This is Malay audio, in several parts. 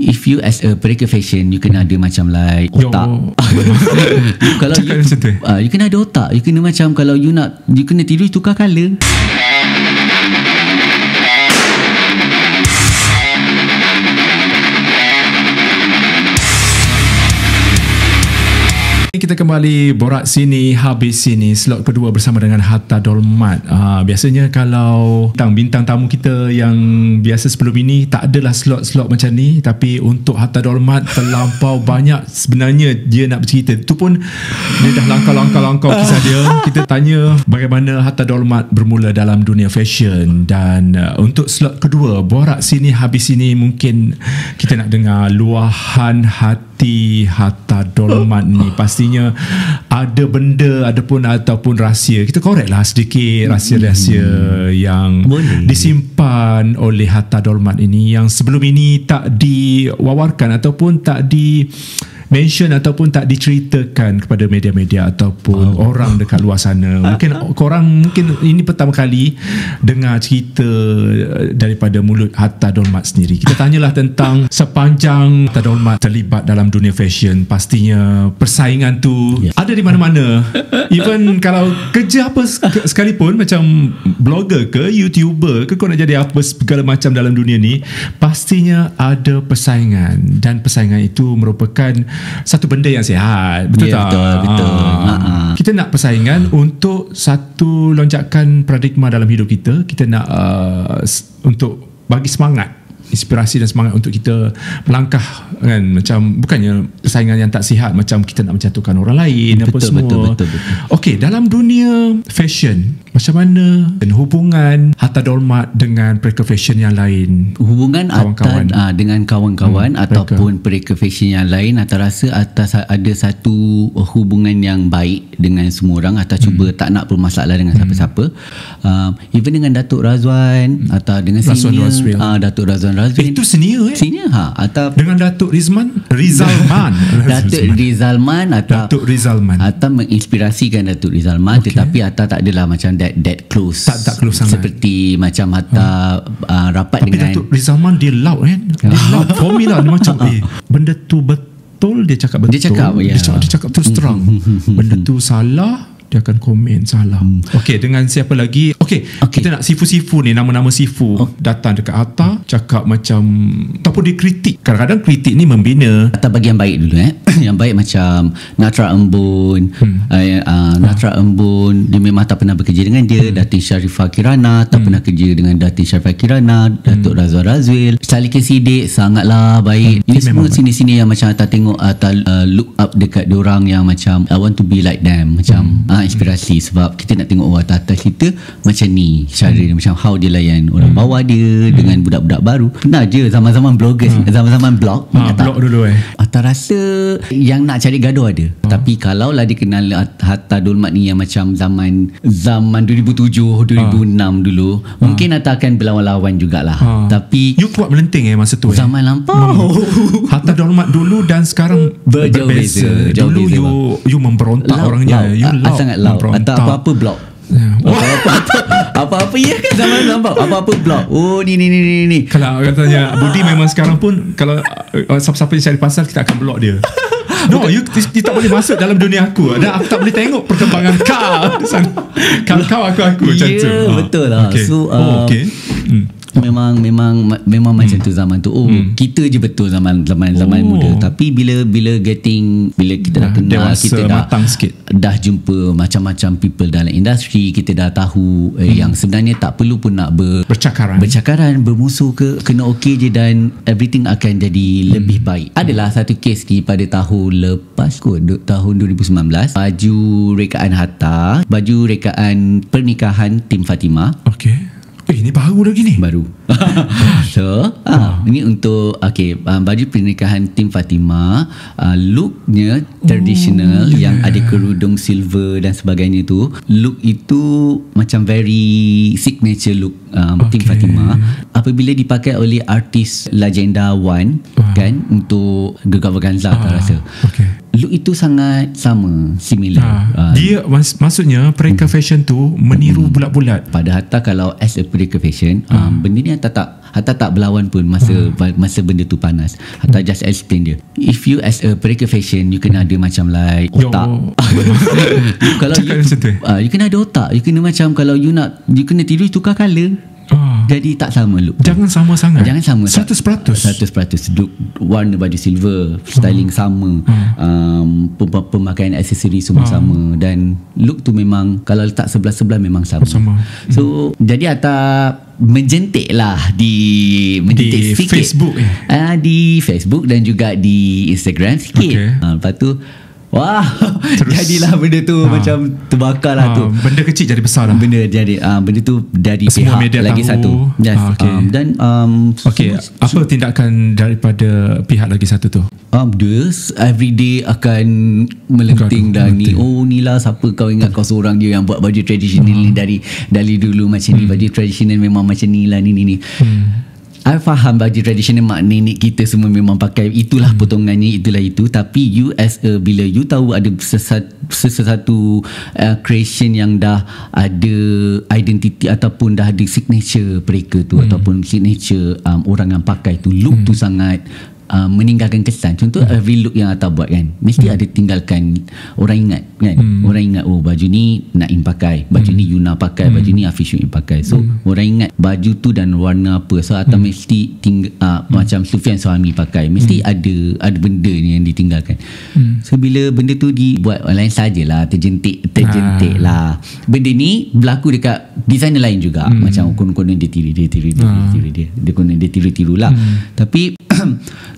if you as a breaker fashion you kena ada macam like otak kalau you, uh, you kena ada otak you kena macam kalau you nak you kena tidur tukar colour kita kembali borak sini habis sini slot kedua bersama dengan Hatta Dolmat. Ha, biasanya kalau bintang bintang tamu kita yang biasa sebelum ini tak adalah slot-slot macam ni tapi untuk Hatta Dolmat terlampau banyak sebenarnya dia nak bercerita. Itu pun dia dah langkah-langkah-langkah kisah dia. Kita tanya bagaimana Hatta Dolmat bermula dalam dunia fashion dan uh, untuk slot kedua borak sini habis sini mungkin kita nak dengar luahan hati hati Hatta Dolman ni Pastinya Ada benda ada pun Ataupun rahsia Kita korek lah sedikit Rahsia-rahsia hmm. Yang Boleh. Disimpan Oleh Hatta Dolman ini Yang sebelum ini Tak diwawarkan Ataupun tak di mention ataupun tak diceritakan kepada media-media ataupun oh. orang dekat luar sana. Mungkin ah, ah. korang mungkin ini pertama kali dengar cerita eh, daripada mulut Hatta Dolmat sendiri. Kita tanyalah tentang sepanjang Hatta Dolmat terlibat dalam dunia fashion. Pastinya persaingan tu yes. Ya. ada di mana-mana. Even kalau kerja apa sekalipun macam blogger ke YouTuber ke kau nak jadi apa segala macam dalam dunia ni, pastinya ada persaingan dan persaingan itu merupakan satu benda yang sihat betul yeah, tak betul, betul. Ah. Ha, ha. kita nak persaingan ha. untuk satu lonjakan paradigma dalam hidup kita kita nak uh, untuk bagi semangat inspirasi dan semangat untuk kita melangkah kan macam bukannya persaingan yang tak sihat macam kita nak menjatuhkan orang lain betul, apa semua. Betul betul betul. Okey, dalam dunia fashion, macam mana dan hubungan harta dolmat dengan pereka fashion yang lain? Hubungan kawan-kawan atas, ah, aa, dengan kawan-kawan hmm, ataupun pereka fashion yang lain atau rasa atas ada satu hubungan yang baik dengan semua orang atau cuba hmm. tak nak bermasalah dengan hmm. siapa-siapa. Uh, even dengan Datuk Razwan hmm. atau dengan senior ah, Datuk Razwan Razuddin. Itu senior eh? Senior ha atau dengan Datuk Rizman Rizalman. Datuk Rizalman atau Datuk Rizalman. Atau menginspirasikan Datuk Rizalman okay. tetapi atau tak adalah macam that that close. Tak tak close sangat. Seperti macam Atta ha. uh, rapat tapi dengan Datuk Rizalman dia loud kan. Dia loud formula dia macam ha. eh, benda tu betul dia cakap betul. Dia cakap, dia ya. dia cakap, dia cakap terus hmm. terang. Hmm. benda tu salah dia akan komen salah. Hmm. Okey, dengan siapa lagi? Okey, okay. kita nak sifu-sifu ni nama-nama sifu oh. datang dekat Atta cakap macam ataupun kritik. Kadang-kadang kritik ni membina Atta bagi yang baik dulu eh. yang baik macam Natra Embun. Hmm. Uh, uh, Natra ah. Embun dia memang tak pernah bekerja dengan dia hmm. Datin Sharifah Kirana tak hmm. pernah kerja dengan Datin Sharifah Kirana, Datuk hmm. Razwan Razwil, Salik Sidik sangatlah baik. Hmm. Ini semua sini-sini yang macam Atta tengok Atta uh, look up dekat orang yang macam I want to be like them macam hmm. Ah, uh, inspirasi hmm. sebab kita nak tengok orang atas kita macam ni cara hmm. macam how dia layan orang hmm. bawah dia hmm. dengan budak-budak baru pernah je zaman-zaman blogger hmm. zaman-zaman blog ha, blog dulu eh Atta rasa yang nak cari gaduh ada hmm. tapi kalau lah dia kenal Hatta Dolmat ni yang macam zaman zaman 2007 2006 hmm. dulu hmm. mungkin Hatta akan berlawan-lawan jugalah hmm. tapi you kuat melenting eh masa tu eh? zaman lampau hmm. Hatta Dolmat dulu dan sekarang berbeza, dulu berbeza, you bang. you memberontak orangnya you ah, lau sangat loud Nampak Atau apa-apa block Yeah. Apa-apa, apa ya kan zaman nampak apa-apa blog oh ni ni ni ni ni kalau orang tanya Budi memang sekarang pun kalau uh, siapa-siapa yang cari pasal kita akan blog dia No, Bukan. you, you tak boleh masuk dalam dunia aku Dan aku tak boleh tengok perkembangan kau Kau-kau aku-aku yeah, macam tu Ya, ah, betul lah okay. So, um, oh, uh, okay. hmm memang memang memang hmm. macam tu zaman tu oh hmm. kita je betul zaman zaman zaman oh. muda tapi bila bila getting bila kita dah kenal Dewasa kita dah matang sikit dah jumpa macam-macam people dalam industri kita dah tahu eh, hmm. eh, yang sebenarnya tak perlu pun nak ber, bercakaran bercakaran bermusuh ke kena okey je dan everything akan jadi hmm. lebih baik hmm. adalah hmm. satu case ni pada tahun lepas kot du, tahun 2019 baju rekaan hatta baju rekaan pernikahan tim Fatimah okey Eh ni baru lagi ni Baru So ha. Ini untuk Okay um, Baju pernikahan Tim Fatima uh, Looknya Traditional Ooh, yeah. Yang ada kerudung silver Dan sebagainya tu Look itu Macam very Signature look um, okay. Tim Fatima Apabila dipakai oleh Artis Legenda One uh. Kan Untuk Gegar Vaganza uh. Aku rasa Okay look itu sangat sama similar ha, uh, dia mas, maksudnya pereka hmm. fashion tu meniru hmm. bulat-bulat pada hatta kalau as a pereka fashion hmm. um, benda ni hatta tak hatta tak berlawan pun masa hmm. masa benda tu panas hatta hmm. just explain dia if you as a pereka fashion you kena ada macam like otak kalau you, Uh, you kena ada otak you kena macam kalau you nak you kena tidur tukar colour jadi tak sama look Jangan sama sangat Jangan sama peratus. 100% peratus. Warna baju silver Styling uh sama uh um, Pemakaian aksesori semua uh sama Dan look tu memang Kalau letak sebelah-sebelah memang sama Sama So Jadi atap menjentik lah di menjentik di sikit. Facebook eh. Uh, di Facebook dan juga di Instagram sikit. Okay. Uh, ah, lepas tu Wah, Terus. jadilah benda tu ha. macam terbakar lah ha. tu. Benda kecil jadi besar lah. Benda jadi, uh, benda tu dari Semua pihak media lagi tahu. satu. Yes. Ha, ah, okay. Um, dan um, okay. Su- apa su- tindakan daripada pihak lagi satu tu? Um, this every day akan melenting dan ni oh ni lah siapa kau ingat kau seorang dia yang buat baju tradisional hmm. ni dari dari dulu macam hmm. ni baju tradisional memang macam ni lah ni ni ni. Hmm. I faham baju tradisional mak nenek kita semua memang pakai itulah hmm. potongannya itulah itu tapi you as a bila you tahu ada sesuatu uh, creation yang dah ada identity ataupun dah ada signature mereka tu hmm. ataupun signature um, orang yang pakai tu look hmm. tu sangat uh, meninggalkan kesan contoh hmm. every look yang atau buat kan mesti hmm. ada tinggalkan orang ingat kan hmm. orang ingat oh baju ni nak hmm. pakai baju hmm. ni Yuna pakai hmm. baju ni Afish Yuna pakai so hmm. orang ingat baju tu dan warna apa so atau hmm. mesti ting- uh, hmm. macam Sufian suami pakai mesti hmm. ada ada benda ni yang ditinggalkan hmm. so bila benda tu dibuat lain sajalah terjentik terjentik ha. lah ah. benda ni berlaku dekat designer lain juga hmm. macam konon-konon dia tiru dia tiru dia tiru ah. dia dia konon dia tiru-tirulah hmm. tapi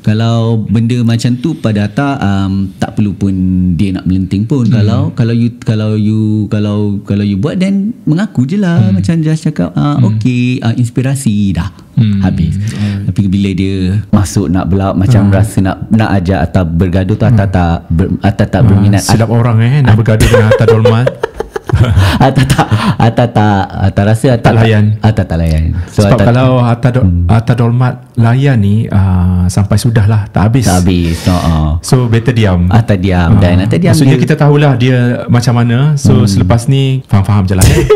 kalau benda macam tu pada data um, tak perlu pun dia nak melenting pun hmm. kalau kalau you kalau you kalau kalau you buat then mengaku je lah hmm. macam just cakap uh, hmm. okay uh, inspirasi dah Hmm. habis. Hmm. Tapi bila dia masuk nak belak macam hmm. rasa nak nak ajak atau bergaduh tu atau hmm. tak ber, atau tak hmm. berminat. Sedap orang eh nak ah. bergaduh dengan atau dolman. Atta tak Atta tak Atta rasa Atta tak layan Atta tak layan so, Sebab Atta, kalau Atta, do, hmm. Atta dolmat layan ni uh, Sampai sudah lah Tak habis Tak habis no, uh. Oh. So better diam Atta diam uh. Dan Atta diam Maksudnya dia, kita tahulah Dia macam mana So hmm. selepas ni Faham-faham je lah eh.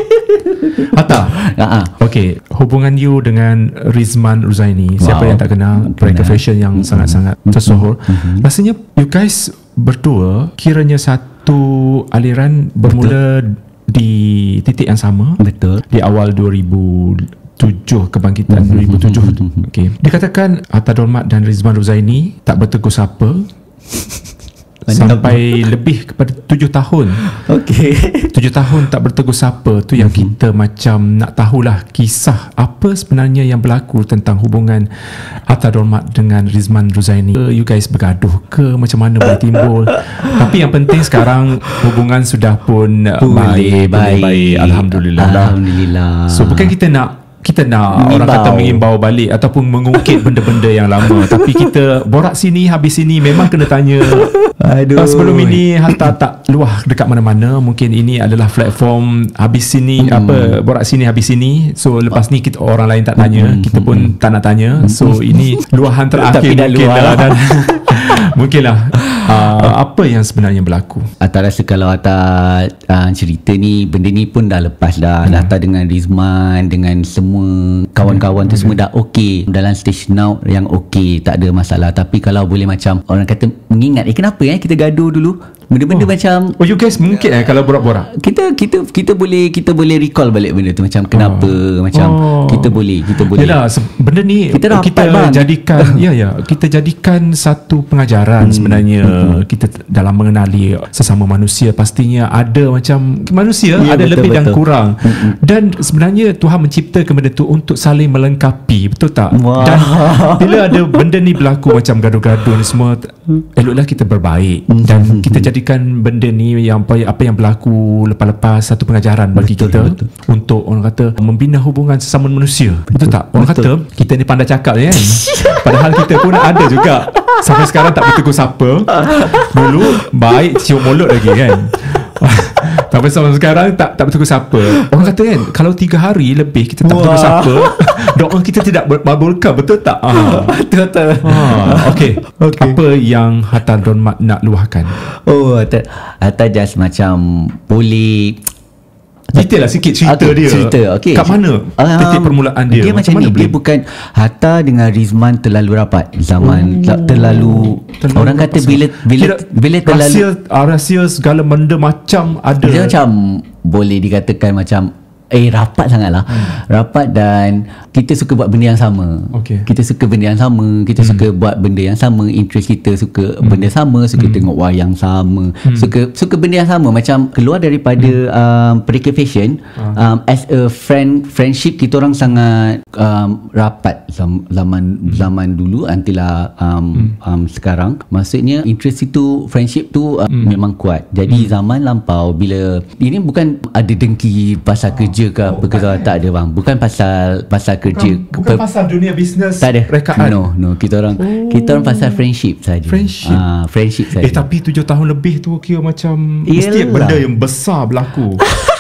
Atta uh-huh. Ah, okay Hubungan you dengan Rizman Ruzaini wow. Siapa yang tak kenal Mereka fashion yang hmm. sangat-sangat mm-hmm. Tersohor mm-hmm. Rasanya You guys Berdua Kiranya satu aliran bermula Betul di titik yang sama betul di awal 2000 tujuh kebangkitan 2007 hmm, hmm, hmm, okay. dikatakan Atta Dolmat dan Rizman Ruzaini tak bertegur siapa sampai lebih kepada tujuh tahun okey tujuh tahun tak bertegur sapa tu mm-hmm. yang mhm. kita macam nak tahulah kisah apa sebenarnya yang berlaku tentang hubungan Atta Dormat dengan Rizman Ruzaini you guys bergaduh ke macam mana boleh timbul tapi yang penting sekarang hubungan sudah pun boleh, baik, baik. baik. Alhamdulillah. Alhamdulillah. Alhamdulillah so bukan kita nak kita nak mengimbau. orang kata mengimbau balik ataupun mengungkit benda-benda yang lama tapi kita borak sini habis sini memang kena tanya Aduh. Uh, sebelum ini hantar tak luah dekat mana-mana mungkin ini adalah platform habis sini hmm. apa borak sini habis sini so lepas ni kita orang lain tak tanya hmm. kita pun hmm. tak nak tanya so hmm. ini luahan terakhir tapi dah luah lah. dan Mungkinlah uh, Apa yang sebenarnya berlaku Atta ah, rasa kalau Atta uh, Cerita ni Benda ni pun dah lepas dah hmm. Atta dengan Rizman Dengan semua Kawan-kawan tu okay. Hmm. semua dah okey Dalam stage now Yang okey Tak ada masalah Tapi kalau boleh macam Orang kata Mengingat Eh kenapa eh Kita gaduh dulu Benda-benda oh. macam Oh you guys mungkin uh, eh Kalau borak-borak Kita kita kita boleh Kita boleh recall balik benda tu Macam kenapa oh. Macam oh. Kita boleh Kita boleh Yalah, Benda ni Kita, kita rapat, jadikan Ya ya Kita jadikan satu pengajian pengajaran hmm. sebenarnya hmm. kita dalam mengenali sesama manusia pastinya ada macam manusia ya, ada betul, lebih betul. dan kurang hmm, hmm. dan sebenarnya Tuhan mencipta kepada tu untuk saling melengkapi betul tak Wah. dan bila ada benda ni berlaku macam gaduh-gaduh ni semua hmm. eloklah kita berbaik hmm. dan hmm, kita jadikan benda ni yang apa yang berlaku lepas-lepas satu pengajaran bagi betul, kita betul. untuk orang kata membina hubungan sesama manusia betul, betul tak orang betul. kata kita ni pandai cakap ya padahal kita pun ada juga sampai sekarang tak bertegur siapa Dulu Baik Ciuk mulut lagi kan Tapi sampai sekarang Tak tak bertegur siapa Orang kata kan Kalau tiga hari lebih Kita tak bertegur siapa Doa kita tidak Berbulkan Betul tak? Betul-betul ha. Ah, ha. okay. okay Apa yang Hatta Don Mat Nak luahkan? Oh Hatta just macam Boleh Detail lah sikit cerita okay, dia Cerita okay. Kat mana um, ah, Titik permulaan dia Dia macam, macam ni Dia bukan Hatta dengan Rizman Terlalu rapat Zaman oh. terlalu, terlalu Orang kata bila Bila, Kira, bila terlalu Rahsia ah, Rahsia segala benda Macam ada Dia macam Boleh dikatakan macam Eh rapat sangatlah hmm. Rapat dan Kita suka buat benda yang sama okay. Kita suka benda yang sama Kita hmm. suka buat benda yang sama Interest kita suka hmm. benda sama Suka hmm. tengok wayang sama hmm. Suka suka benda yang sama Macam keluar daripada hmm. um, Perikir fashion ah. um, As a friend Friendship kita orang sangat um, Rapat Zaman hmm. zaman dulu Antilah uh, um, hmm. um, sekarang Maksudnya interest itu Friendship tu um, hmm. memang kuat Jadi hmm. zaman lampau Bila Ini bukan ada dengki Pasal ke ah kerja ke apa ke tak, ada bang bukan pasal pasal kerja bukan, bukan pasal dunia bisnes tak ada rekaan no no kita orang oh. kita orang pasal friendship saja friendship ah, friendship eh, saja eh tapi tujuh tahun lebih tu kira macam Yelah. mesti benda yang besar berlaku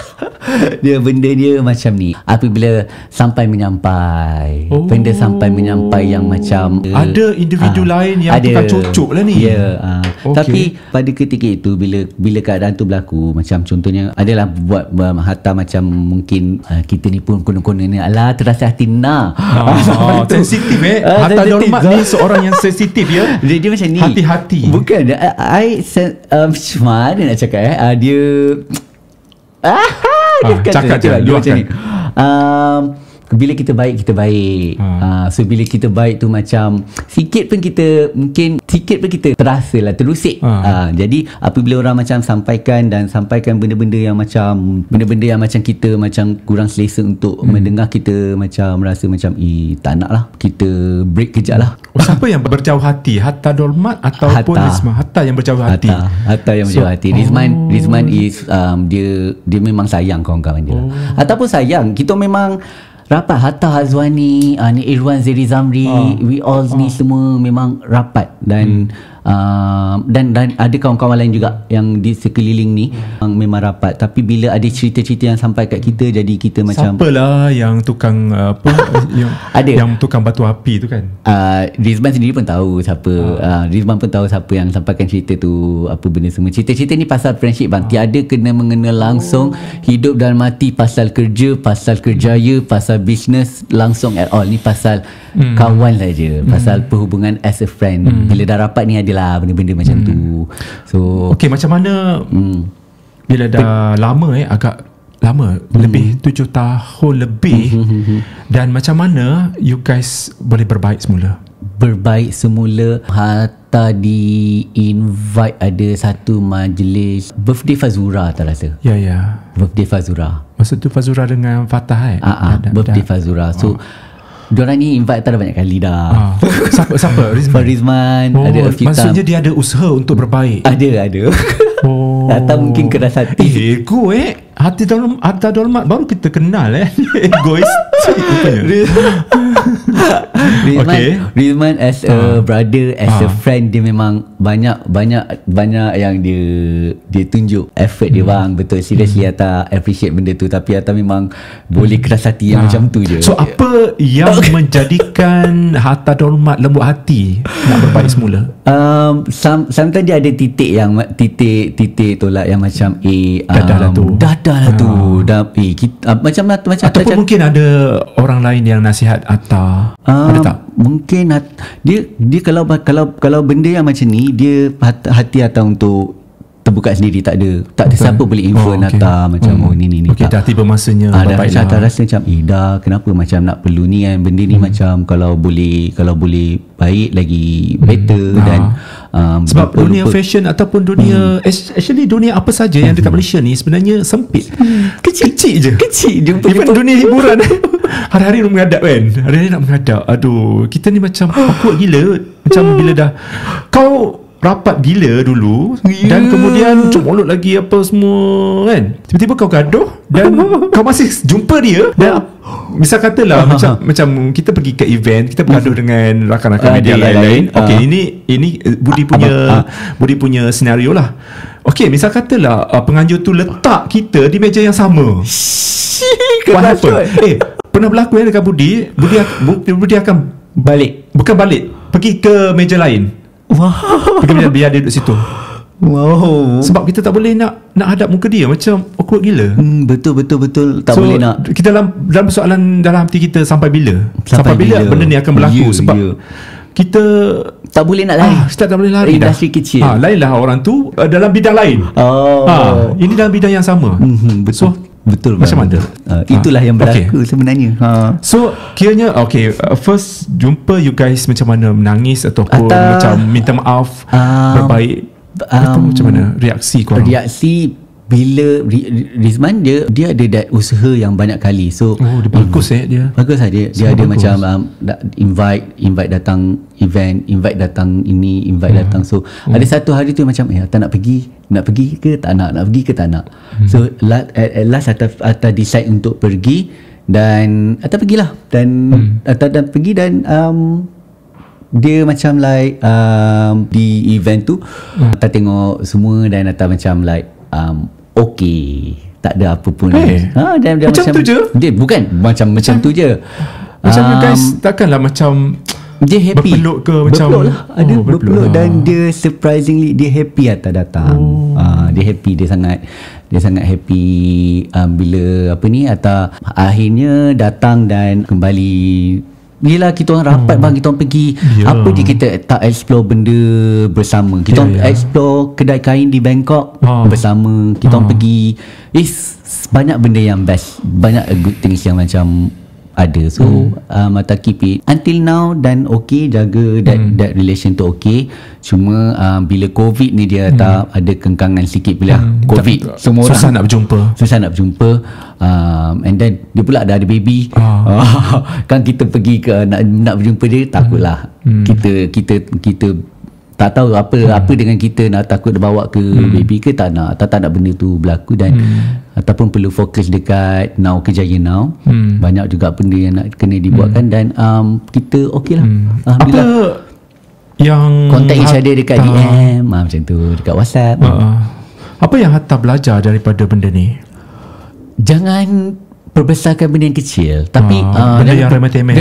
dia benda dia macam ni apabila sampai menyampai oh. benda sampai menyampai yang macam eh, ada individu uh, lain yang ada. bukan cocok lah ni ya yeah, uh. okay. tapi pada ketika itu bila bila keadaan tu berlaku macam contohnya adalah buat um, harta macam mungkin uh, kita ni pun kuno-kuno ni alah terasa hati nah oh, oh, sensitif eh ah, harta uh, normat ni seorang yang sensitif ya dia, dia macam ni hati-hati bukan I, I um, macam mana nak cakap eh uh, dia ah cakap, ah, cakap je. Cakap je. Lah, macam ni. Um, bila kita baik kita baik ha. Ha, so bila kita baik tu macam sikit pun kita mungkin sikit pun kita terasa lah terusik ha. Ha, jadi apabila orang macam sampaikan dan sampaikan benda-benda yang macam benda-benda yang macam kita macam kurang selesa untuk hmm. mendengar kita macam rasa macam eh tak nak lah kita break kejap lah Oh, siapa yang berjauh hati Hatta Dolmat ataupun Hatta. Risma Hatta yang berjauh hati Hatta, Hatta yang berjauh so, hati Rizman oh. Rizman is um, dia dia memang sayang kawan-kawan dia oh. ataupun sayang kita memang rapat Hatta Hazwani uh, ah, Irwan Zeri Zamri oh. we all oh. ni ah. semua memang rapat dan hmm uh, dan, dan ada kawan-kawan lain juga yang di sekeliling ni hmm. memang rapat tapi bila ada cerita-cerita yang sampai kat kita jadi kita macam siapalah yang tukang apa yang, ada. yang tukang batu api tu kan uh, Rizman sendiri pun tahu siapa uh. Uh, Rizman pun tahu siapa yang sampaikan cerita tu apa benda semua cerita-cerita ni pasal friendship bang uh. tiada kena mengena langsung oh. hidup dan mati pasal kerja pasal kerjaya pasal bisnes langsung at all ni pasal hmm. kawan saja pasal hmm. perhubungan as a friend hmm. bila dah rapat ni ada lah benda-benda macam tu. Hmm. So okay macam mana hmm. bila dah Be- lama eh agak lama hmm. lebih tujuh tahun lebih hmm, hmm, dan macam mana you guys boleh berbaik semula? Berbaik semula Hatta di invite ada satu majlis Birthday Fazura tak rasa Ya yeah, ya yeah. Birthday Fazura Maksud tu Fazura dengan Fatah eh? Ah, ah birthday Fazura So oh. Diorang ni invite tak ada banyak kali dah. Ah. siapa siapa? Rizman. Rizman oh, ada Afitam. Maksudnya dia ada usaha untuk berbaik. Ada ada. Oh. Atau mungkin keras hati. Ego eh, eh. Hati dalam hati dalam baru kita kenal eh. Egois. Rupanya. Rizman okay. Rizman as a uh. brother as uh. a ah. friend dia memang banyak banyak banyak yang dia dia tunjuk effort hmm. dia bang betul seriously hmm. Atta appreciate benda tu tapi Atta memang hmm. boleh keras hati yang uh. macam tu je so yeah. apa yang okay. menjadikan harta hormat lembut hati nak berbaik semula um, some, sometimes dia ada titik yang titik titik tolak yang macam eh um, dadah lah tu dadah lah uh. tu dah, eh, kita, uh, macam, macam ataupun macam, mungkin ada orang lain yang nasihat Atta um, ada tak? mungkin dia dia kalau kalau kalau benda yang macam ni dia hati atau untuk terbuka sendiri tak ada tak ada okay. siapa boleh info oh, nata okay. macam hmm. oh ni ni ni okay, tak. dah tiba masanya ha, ah, dah macam lah. rasa macam eh dah kenapa macam nak perlu ni kan benda ni hmm. macam kalau boleh kalau boleh baik lagi better hmm. dan ah. um, sebab lupa, dunia lupa. fashion ataupun dunia hmm. actually dunia apa saja yang dekat hmm. Malaysia ni sebenarnya sempit hmm. kecil, kecil je kecil je even jumpa. dunia hiburan hari-hari nak menghadap kan hari-hari nak menghadap. aduh kita ni macam awkward gila macam bila dah kau rapat gila dulu yeah. dan ya. kemudian cemolot lagi apa semua kan tiba-tiba kau gaduh dan kau masih jumpa dia dan oh. misal katalah uh-huh. macam macam kita pergi ke event kita bergaduh uh-huh. dengan rakan-rakan uh, media lain-lain uh. okey ah. ini ini eh, budi ah, punya uh. budi punya senario lah okey misal katalah uh, penganjur tu letak kita di meja yang sama what happen eh pernah berlaku ya dekat budi budi budi akan balik bukan balik pergi ke meja lain Wow. Pergi macam biar dia duduk situ. Wow. Sebab kita tak boleh nak nak hadap muka dia macam awkward gila. Hmm, betul betul betul tak so, boleh nak. Kita dalam dalam persoalan dalam hati kita sampai bila? Sampai, sampai bila, bila benda ni akan berlaku yeah, sebab yeah. kita tak boleh nak lari. Ah, kita tak boleh lari Industry eh, dah. Industri kecil. Ha, ah, lainlah orang tu uh, dalam bidang lain. Oh. Ha, ini dalam bidang yang sama. Mm-hmm, betul. So, Betul Macam mana? Uh, itulah ha? yang berlaku okay. sebenarnya. Ha. So, kiranya okay, uh, first jumpa you guys macam mana menangis ataupun Atau, macam minta maaf, um, berbaik. Um, macam mana reaksi korang? Reaksi bila Rizman dia dia ada that usaha yang banyak kali so oh, dia bagus eh dia bagus lah dia so dia bagus. ada macam um, invite invite datang event invite datang ini invite yeah. Hmm. datang so yeah. Hmm. ada satu hari tu macam eh tak nak pergi nak pergi ke tak nak nak pergi ke tak nak hmm. so at, at last atas, atas decide untuk pergi dan atas pergilah dan hmm. atas dan pergi dan um, dia macam like um, di event tu hmm. atas tengok semua dan atas macam like um, okey tak ada apa pun hey. Eh, ha dia, dia macam, macam tu je dia bukan macam macam tu je macam um, guys takkanlah macam dia happy berpeluk ke macam berpeluk lah ada oh, berpeluk, berpeluk lah. dan dia surprisingly dia happy atas datang oh. uh, dia happy dia sangat dia sangat happy um, bila apa ni atau akhirnya datang dan kembali bila kita orang rapat hmm. bang kita orang pergi yeah. apa dia kita tak explore benda bersama. Kita yeah, yeah. Ya. explore kedai kain di Bangkok ha. bersama. Kita ha. orang pergi is banyak benda yang best. Banyak good things yang macam ada so hmm. um, uh, Ata keep it until now dan okay jaga that, hmm. that relation tu okay cuma um, bila covid ni dia hmm. tak ada kengkangan sikit bila hmm. covid semua susah orang susah nak berjumpa susah nak berjumpa um, and then dia pula dah ada baby ah. kan kita pergi ke nak, nak berjumpa dia takutlah hmm. hmm. kita kita kita tak tahu apa hmm. apa dengan kita nak takut dia bawa ke hmm. baby ke tak nak tak, tak nak benda tu berlaku dan hmm. ataupun perlu fokus dekat now kejayaan now hmm. banyak juga benda yang nak kena dibuatkan hmm. dan um, kita okey lah hmm. Alhamdulillah apa yang contact yang ada dekat DM ha, ah, macam tu dekat whatsapp uh, apa yang Hatta belajar daripada benda ni jangan perbesar benda yang kecil tapi uh, uh, benda yang remeh-temeh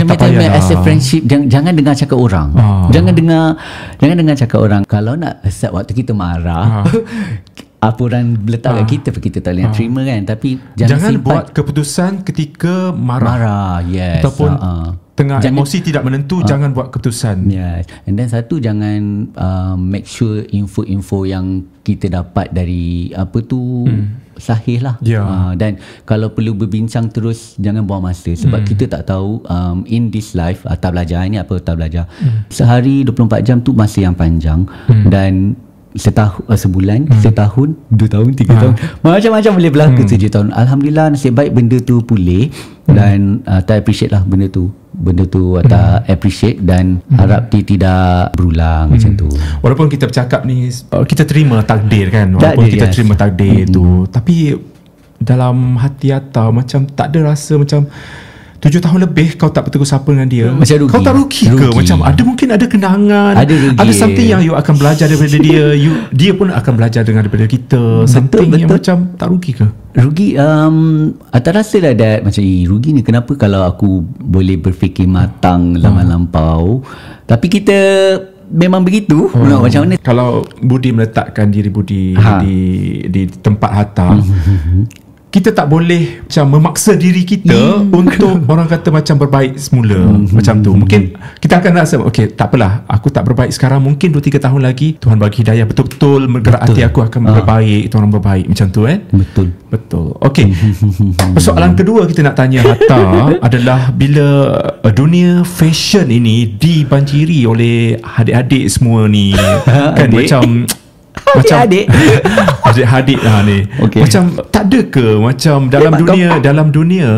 as a lah. friendship jangan, jangan dengar cakap orang uh. jangan dengar jangan dengar cakap orang kalau nak set waktu kita marah uh. apa orang letak uh. kat kita kita tak boleh uh. terima kan tapi jangan, jangan buat keputusan ketika marah marah yes ataupun uh, tengah jangan, emosi tidak menentu uh, jangan buat keputusan. Yeah. And then satu jangan uh, make sure info-info yang kita dapat dari apa tu hmm. sahih lah. Yeah. Ya. Uh, dan kalau perlu berbincang terus jangan buang masa sebab hmm. kita tak tahu um, in this life ah, atau belajar ini apa atau belajar. Hmm. Sehari 24 jam tu masa yang panjang hmm. dan setahu eh, sebulan hmm. setahun dua tahun tiga ha. tahun macam-macam boleh berlaku hmm. tujuh tahun alhamdulillah nasib baik benda tu pulih hmm. dan uh, tak appreciate lah benda tu benda tu atau hmm. appreciate dan hmm. harap ti tidak berulang hmm. macam tu. Walaupun kita bercakap ni oh, kita terima takdir kan walaupun takdir, kita yes. terima takdir hmm. tu tapi dalam hati atau macam tak ada rasa macam tujuh tahun lebih kau tak bertegur sapa dengan dia macam kau tak rugi, rugi ke macam ada mungkin ada kenangan ada rugi ada something yang you akan belajar daripada dia you dia pun akan belajar dengan daripada kita something betul, yang macam tak rugi ke rugi um tak rasa lah that macam eh rugi ni kenapa kalau aku boleh berfikir matang lama hmm. lampau tapi kita memang begitu hmm. no, macam mana kalau budi meletakkan diri budi ha. di di tempat hatam hmm kita tak boleh macam memaksa diri kita hmm. untuk orang kata macam berbaik semula hmm. macam tu mungkin hmm. kita akan rasa okey tak apalah aku tak berbaik sekarang mungkin 2 3 tahun lagi Tuhan bagi hidayah betul-betul bergerak betul. hati aku akan ha. berbaik itu orang berbaik macam tu kan betul betul okey persoalan kedua kita nak tanya Hatta adalah bila uh, dunia fashion ini dibanjiri oleh adik-adik semua ni kan adik. macam macam adik adik hadik lah ni okay. macam tak ada ke macam eh, dalam dunia dalam dunia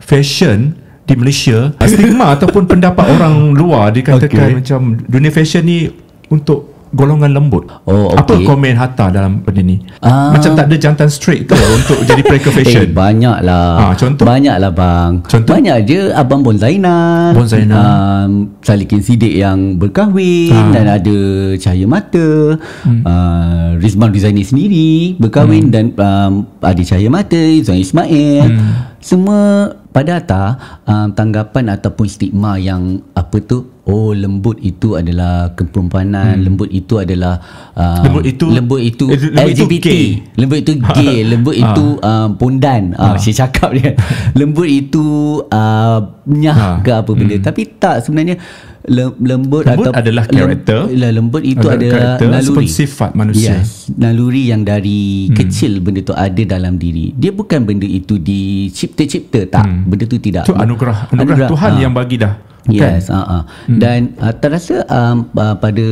fashion di Malaysia stigma ataupun pendapat orang luar dikatakan okay. macam dunia fashion ni untuk golongan lembut. Oh, okay. Apa komen Hatta dalam benda ni? Uh, Macam tak ada jantan straight ke untuk jadi preker fashion? Eh, banyaklah. Ha, contoh? Banyaklah, bang. Contoh? Banyak je Abang Bon Zainal. Bon Zainal. Um, ah, Salikin Sidik yang berkahwin ha. dan ada cahaya mata. Hmm. Uh, Rizman Rizaini sendiri berkahwin hmm. dan um, ada cahaya mata. Zain Ismail. Hmm. Semua pada ta um, tanggapan ataupun stigma yang apa tu oh lembut itu adalah keperempuanan hmm. lembut itu adalah um, lembut itu lembut itu LGBT eh, lembut itu gay lembut itu ah. um, pondan ah, ah. si cakap dia lembut itu uh, nyah ha. ke apa benda hmm. tapi tak sebenarnya uh, lembut, lembut atau adalah karakter lem, lembut itu adalah, adalah naluri sifat manusia yes, naluri yang dari hmm. kecil benda tu ada dalam diri dia bukan benda itu dicipta-cipta tak hmm. benda tu tidak itu anugerah anugerah, Tuhan ha. yang bagi dah Okay. Yes, uh, uh. Hmm. dan uh, terasa um, uh, pada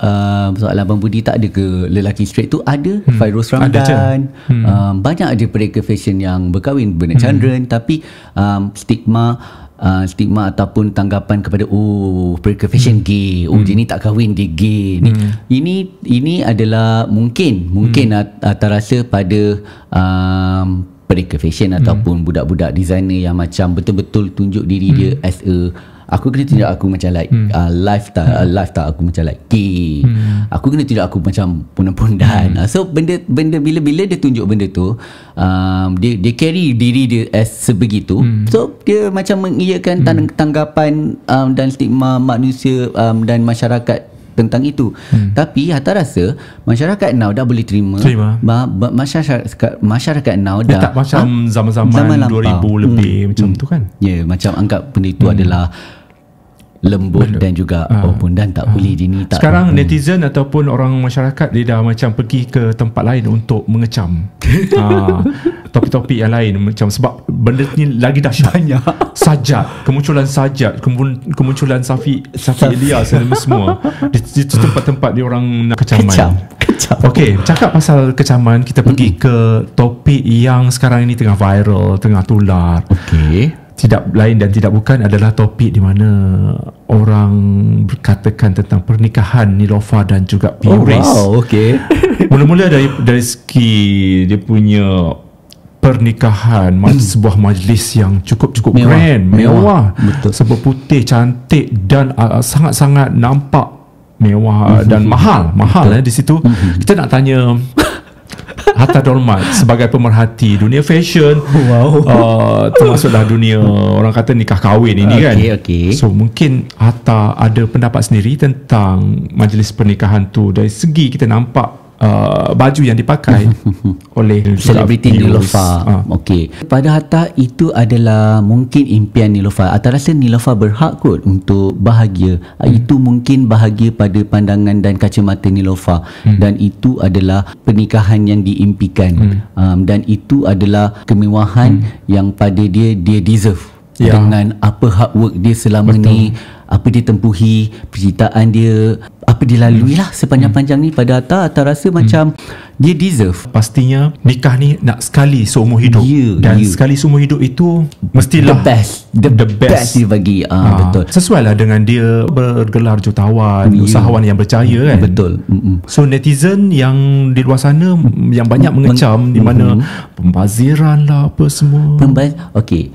uh, soalan Abang Budi tak ada ke lelaki straight tu ada hmm. Fairoz Ramadan ada hmm. um, banyak ada mereka fashion yang berkahwin benda hmm. Chandran tapi um, stigma uh, stigma ataupun tanggapan kepada oh pre fashion hmm. gay oh hmm. dia ni tak kahwin dia gay ni hmm. ini ini adalah mungkin mungkin hmm. at, terasa pada um, pre fashion hmm. ataupun budak-budak designer yang macam betul-betul tunjuk diri hmm. dia as a aku kena tidak aku macam like hmm. uh, life tak hmm. uh, life tak aku macam like gay hmm. aku kena tidak aku macam punan-pundan hmm. Uh, so benda benda bila-bila dia tunjuk benda tu um, dia dia carry diri dia as sebegitu hmm. so dia macam mengiyakan hmm. tanggapan um, dan stigma manusia um, dan masyarakat tentang itu. Hmm. Tapi hatta rasa masyarakat now dah boleh terima. Terima. Ma- masyarakat masyarakat now dah tak macam ha? zaman-zaman zaman 2000 lampau. lebih hmm. macam hmm. tu kan. Ya, yeah, macam anggap benda itu hmm. adalah lembut Betul. dan juga ha. walaupun dan tak ha. boleh dini tak sekarang hmm. netizen ataupun orang masyarakat dia dah macam pergi ke tempat lain untuk mengecam ha. topik-topik yang lain macam sebab benda ni lagi dah banyak sajak kemunculan sajak kemunculan Safi Safi Elia semua di, di, tempat-tempat dia orang nak kecaman kecam kecam okey cakap pasal kecaman kita pergi Mm-mm. ke topik yang sekarang ini tengah viral tengah tular okey tidak lain dan tidak bukan adalah topik di mana orang berkatakan tentang pernikahan Nilofa dan juga Pioris. Oh, wow, okay. Mula-mula dari dari segi dia punya pernikahan mm. sebuah majlis yang cukup-cukup grand, mewah, mewah. sebab putih cantik dan uh, uh, sangat-sangat nampak mewah mm-hmm. dan mahal, mahal Betul. eh di situ. Mm-hmm. Kita nak tanya Hatta Dolmat sebagai pemerhati dunia fashion wow. uh, termasuklah dunia orang kata nikah kahwin ini okay, kan okay. so mungkin Hatta ada pendapat sendiri tentang majlis pernikahan tu dari segi kita nampak Uh, baju yang dipakai oleh selebriti Nilofa. Uh. Okey. Pada hatta itu adalah mungkin impian Nilofa. Atau rasa Nilofa berhak kot untuk bahagia. Hmm. Itu mungkin bahagia pada pandangan dan kacamata Nilofa hmm. dan itu adalah pernikahan yang diimpikan. Hmm. Um, dan itu adalah kemewahan hmm. yang pada dia dia deserve ya. dengan apa hard work dia selama Betul. ni apa dia tempuhi percitaan dia apa dilalui lah hmm. sepanjang-panjang ni pada Atta Atta rasa hmm. macam hmm. dia deserve pastinya nikah ni nak sekali seumur hidup yeah, dan yeah. sekali seumur hidup itu mestilah the best the, the best. best dia bagi ha, ha. betul sesuai lah dengan dia bergelar jutawan yeah. usahawan yang percaya kan betul Mm-mm. so netizen yang di luar sana yang banyak mengecam Mm-mm. di mana mm-hmm. pembaziran lah apa semua Pembaz- okay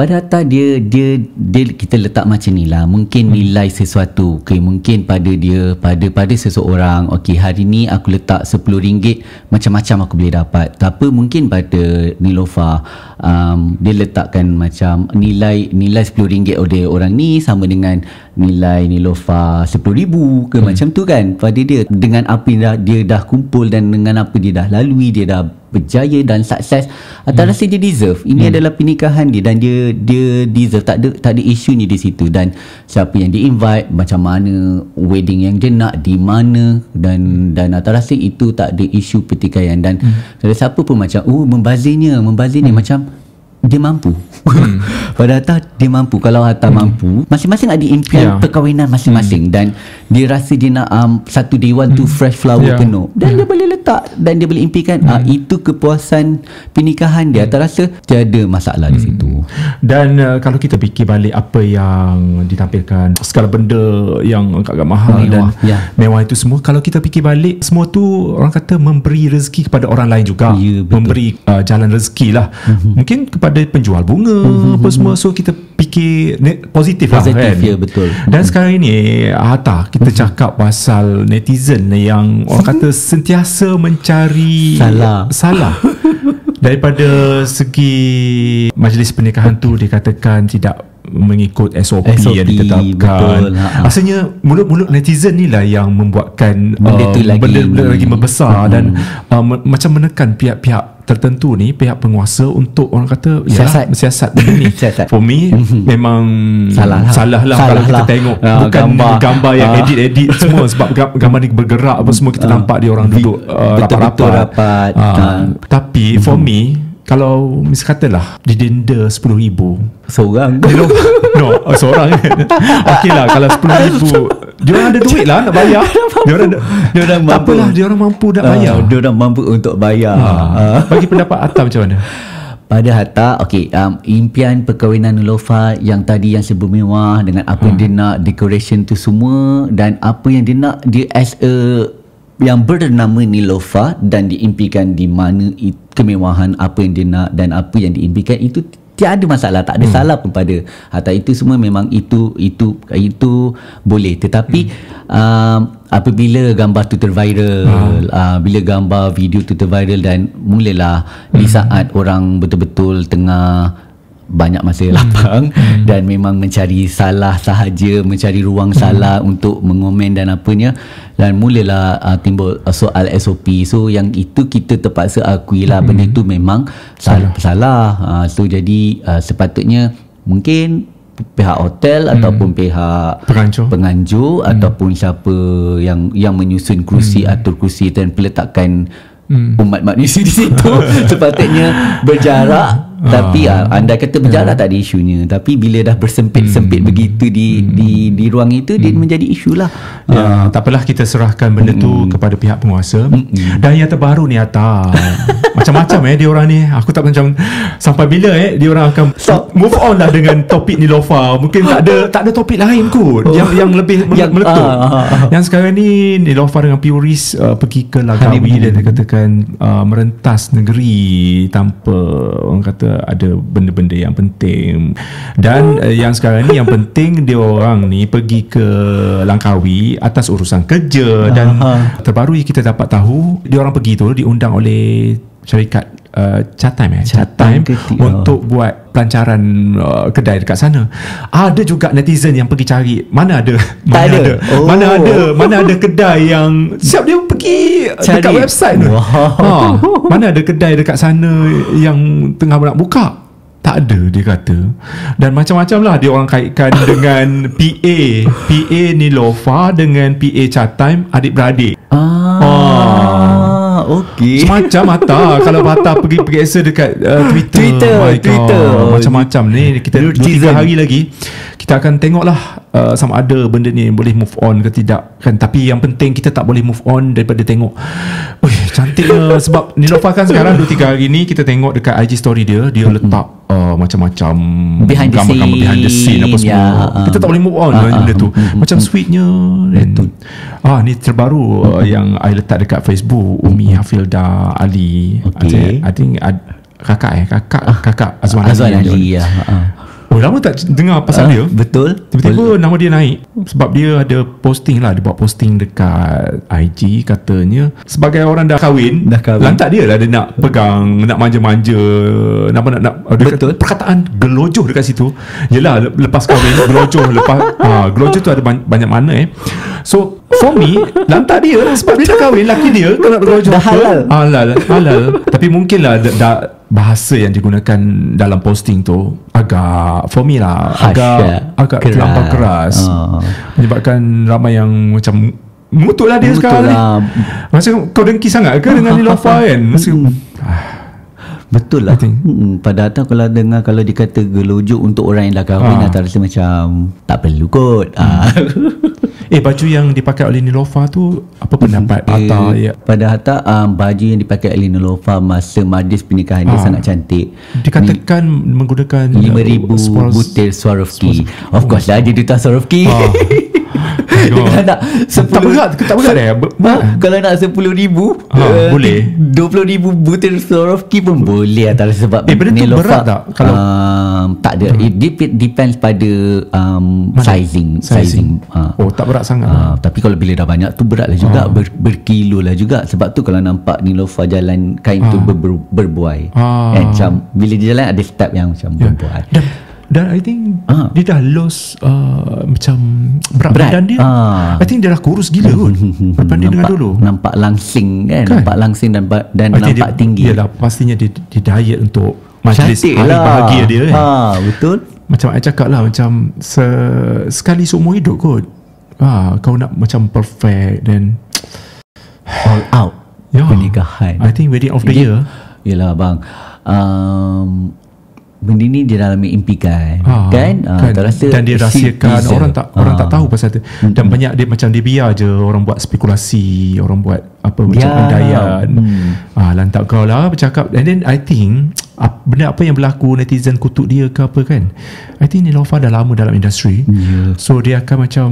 pada atas dia, dia dia kita letak macam ni lah mungkin hmm. nilai sesuatu okay, mungkin pada dia pada pada seseorang okey hari ni aku letak RM10 macam-macam aku boleh dapat tapi mungkin pada Nilofa um, dia letakkan macam nilai nilai RM10 oleh orang ni sama dengan nilai Nilofa RM10,000 ke hmm. macam tu kan pada dia dengan apa dia, dia dah kumpul dan dengan apa dia dah lalui dia dah berjaya dan sukses atau hmm. rasa dia deserve ini hmm. adalah pernikahan dia dan dia dia deserve tak ada tak ada isu ni di situ dan siapa yang dia invite macam mana wedding yang dia nak di mana dan dan atau rasa itu tak ada isu pertikaian dan hmm. ada siapa pun macam oh membazirnya membazirnya hmm. macam dia mampu hmm. pada atas dia mampu kalau atas hmm. mampu masing-masing ada impian yeah. perkahwinan masing-masing hmm. dan dia rasa dia nak um, satu day one hmm. tu fresh flower yeah. penuh dan yeah. dia hmm. boleh letak dan dia boleh impikan ah, hmm. uh, itu kepuasan pernikahan dia hmm. tak tiada masalah hmm. di situ dan uh, kalau kita fikir balik apa yang ditampilkan segala benda yang agak-agak mahal mewah. dan yeah. mewah itu semua kalau kita fikir balik semua tu orang kata memberi rezeki kepada orang lain juga yeah, ya, memberi uh, jalan rezeki lah mm-hmm. mungkin kepada penjual bunga mm-hmm. apa mhm, semua mhm. so kita fikir positif, positif lah kan ya, betul. dan mm-hmm. sekarang ini Hatta kita kita cakap pasal netizen yang orang kata sentiasa mencari salah salah daripada segi majlis pernikahan tu dikatakan tidak mengikut SOP, SOP yang ditetapkan. Betul. Asalnya mulut-mulut netizen ni lah yang membuatkan benda uh, lagi benda, benda lagi membesar hmm. dan uh, macam menekan pihak-pihak tertentu ni pihak penguasa untuk orang kata ya, siasat ya, siasat benda ni siasat. for me mhm. memang salah lah, salah lah salah kalau lah. kita tengok uh, bukan gambar, gambar yang uh. edit-edit semua sebab gambar ni bergerak apa semua kita uh. nampak dia orang duduk uh, rapat-rapat rapat. Uh. Uh. tapi for mhm. me kalau mis katalah dia denda 10000 seorang no, no oh, seorang okey lah kalau 10000 dia orang ada duit lah nak bayar dia orang dia orang mampu tak apalah dia orang mampu nak ah. bayar uh, dia orang mampu untuk bayar uh, bagi pendapat Atta macam mana pada Hatta, okey, um, impian perkahwinan Lofa yang tadi yang sebermewah dengan apa hmm. dia nak, decoration tu semua dan apa yang dia nak, dia as a yang bernama Nilofa dan diimpikan di mana kemewahan apa yang dia nak dan apa yang diimpikan itu tiada masalah tak ada hmm. salah pun pada atau ha, itu semua memang itu itu itu boleh tetapi hmm. uh, apabila gambar tu terviral hmm. uh, bila gambar video tu terviral dan mulalah hmm. di saat orang betul-betul tengah banyak masa hmm. lapang hmm. dan memang mencari salah sahaja mencari ruang hmm. salah untuk mengomen dan apanya dan mulalah uh, timbul uh, soal SOP so yang itu kita terpaksa akuilah hmm. benda tu memang salah salah uh, so jadi uh, sepatutnya mungkin pihak hotel hmm. ataupun pihak penganjur, penganjur hmm. ataupun siapa yang yang menyusun kursi hmm. atur kursi dan peletakan hmm. umat manusia di situ sepatutnya berjarak tapi ah. ah, anda kata berjalan yeah. tak ada isunya tapi bila dah bersempit-sempit mm. begitu di, mm. di, di ruang itu mm. dia hmm. menjadi isu lah yeah. uh, ya. tak apalah kita serahkan benda mm. tu hmm. kepada pihak penguasa mm. dan yang terbaru ni Atta macam-macam eh dia orang ni aku tak macam sampai bila eh dia orang akan Stop. move on lah dengan topik ni Lofa mungkin tak ada tak ada topik lain kot oh. yang yang lebih yang, meletup uh, uh, uh. yang sekarang ni ni Lofa dengan Puris uh, pergi ke Lagawi dan dia katakan uh, merentas negeri tanpa orang kata ada benda-benda yang penting dan uh, yang sekarang ni yang penting dia orang ni pergi ke Langkawi atas urusan kerja dan uh-huh. terbaru kita dapat tahu dia orang pergi tu diundang oleh syarikat uh, Chatime eh? Chatime Chat eh, oh. untuk buat pelancaran uh, kedai dekat sana ada juga netizen yang pergi cari mana ada mana ada, ada? Oh. mana ada mana ada kedai yang siap dia pergi Cari. dekat website wow. ha, mana ada kedai dekat sana yang tengah nak buka tak ada dia kata dan macam-macam lah dia orang kaitkan dengan PA PA ni Nilofa dengan PA Chat Time adik-beradik ah. ha. Okey. Macam mata kalau mata pergi periksa dekat uh, Twitter. Twitter, oh Twitter. Macam-macam ni kita 2 3 hari lagi kita akan tengok lah. Uh, sama ada benda ni boleh move on ke tidak kan tapi yang penting kita tak boleh move on daripada tengok Uy, cantiknya lah, sebab Nilofa kan sekarang 2 3 hari ni kita tengok dekat IG story dia dia hmm. letak uh, macam-macam behind the behind the scene apa ya, semua yeah, ah. kita tak boleh move on uh, uh, tu uh, uh, macam sweetnya kan uh, ah ni terbaru uh, uh, yang I letak dekat Facebook Umi Hafilda Ali okay. I think I, kakak eh kakak kakak Azwan, Azwan Ali, Ali, ya uh. Oh lama tak dengar pasal uh, dia Betul Tiba-tiba nama dia naik Sebab dia ada posting lah Dia buat posting dekat IG katanya Sebagai orang dah kahwin Dah kahwin Lantak dia lah dia nak pegang Nak manja-manja Nak nak, nak Betul Perkataan gelojoh dekat situ Yelah lepas kahwin Gelojoh lepas ha, Gelojoh tu ada banyak mana eh So for me Lantak dia lah Sebab dia dah kahwin Laki dia Dah halal Halal, halal. Tapi mungkin lah Dah bahasa yang digunakan dalam posting tu agak for me lah Hush, agak yeah. agak keras. terlampau keras uh. menyebabkan ramai yang macam mutuk lah dia sekarang lah. ni macam kau dengki sangat ke dengan Lilofa kan Maksud, mm. Betul lah hmm, Pada atas kalau dengar Kalau dikata gelojuk Untuk orang yang dah kahwin ha. Ah. Atau rasa macam Tak perlu kot ha. Eh baju yang dipakai oleh Nilofa tu apa pendapat Hatta? Eh, ya. Pada Hatta um, ah, baju yang dipakai oleh Nilofa masa majlis pernikahan ha. dia ah. sangat cantik. Dikatakan Ni, menggunakan 5000 uh, butir Swarovski. of course oh, lah duta Swarovski. Ha. nak Tak berat Tak berat eh ha, Kalau nak sepuluh ribu ha, uh, Boleh Dua puluh ribu butir Swarovski pun boleh Tak sebab Eh benda Nilofa, tu berat tak Kalau um, Tak ada hmm. It depends pada um, Sizing Sizing, sizing. Uh. Oh tak berat sangat. Ha, tapi kalau bila dah banyak tu beratlah juga ha. ber, berkilo lah juga. Sebab tu kalau nampak nilofa jalan kain ha. tu ah. ber, ber, berbuai. Ha. Eh, macam bila dia jalan ada step yang macam yeah. berbuai. Dan, dan I think ha. dia dah lost uh, macam berat, berat. badan dia. Ha. I think dia dah kurus gila kot. Berbanding nampak, dengan dulu. Nampak langsing kan. kan? Nampak langsing dan dan nampak dia, tinggi. Yalah pastinya dia, dia diet untuk majlis hari lah. bahagia dia kan. Ha, betul. Macam saya cakap lah Macam se- Sekali seumur hidup kot ah kau nak macam perfect then all out yeah. pernikahan i think wedding of the year yalah bang um Benda ni dia dalam impikan ha, kan? Ah, kan? Ah, kan. rasa dan dia rahsiakan bisa. orang tak orang tak ah. tahu pasal tu. Dan mm-hmm. banyak dia macam dia biar je orang buat spekulasi, orang buat apa macam pendayan. pendayaan. Hmm. Ah lantak kau lah bercakap and then I think benda apa yang berlaku netizen kutuk dia ke apa kan? I think Nilofa dah lama dalam industri. Yeah. So dia akan macam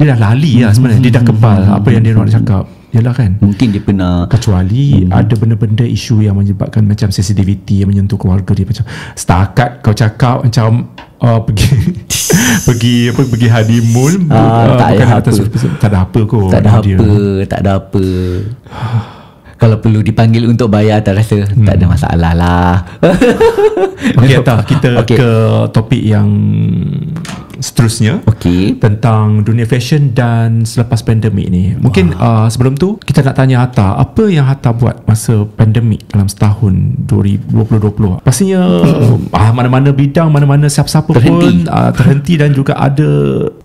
dia dah lali lah hmm. sebenarnya mm-hmm. dia dah kebal hmm apa yang dia nak cakap Yalah kan Mungkin dia pernah Kecuali hmm Ada benda-benda isu Yang menyebabkan Macam sensitivity Yang menyentuh keluarga dia Macam Setakat kau cakap Macam uh, Pergi Pergi apa Pergi honeymoon uh, uh, Tak ada apa Tak ada apa kot Tak ada apa Tak ada apa Kalau perlu dipanggil Untuk bayar Tak rasa hmm. Tak ada hmm. masalah lah Okay tak Kita okay. ke Topik yang seterusnya okay. tentang dunia fashion dan selepas pandemik ni. Mungkin uh, sebelum tu kita nak tanya Hatta apa yang Hatta buat masa pandemik dalam setahun 2020. Pastinya uh, mana-mana bidang mana-mana siapa-siapa terhenti. pun uh, ah, terhenti dan juga ada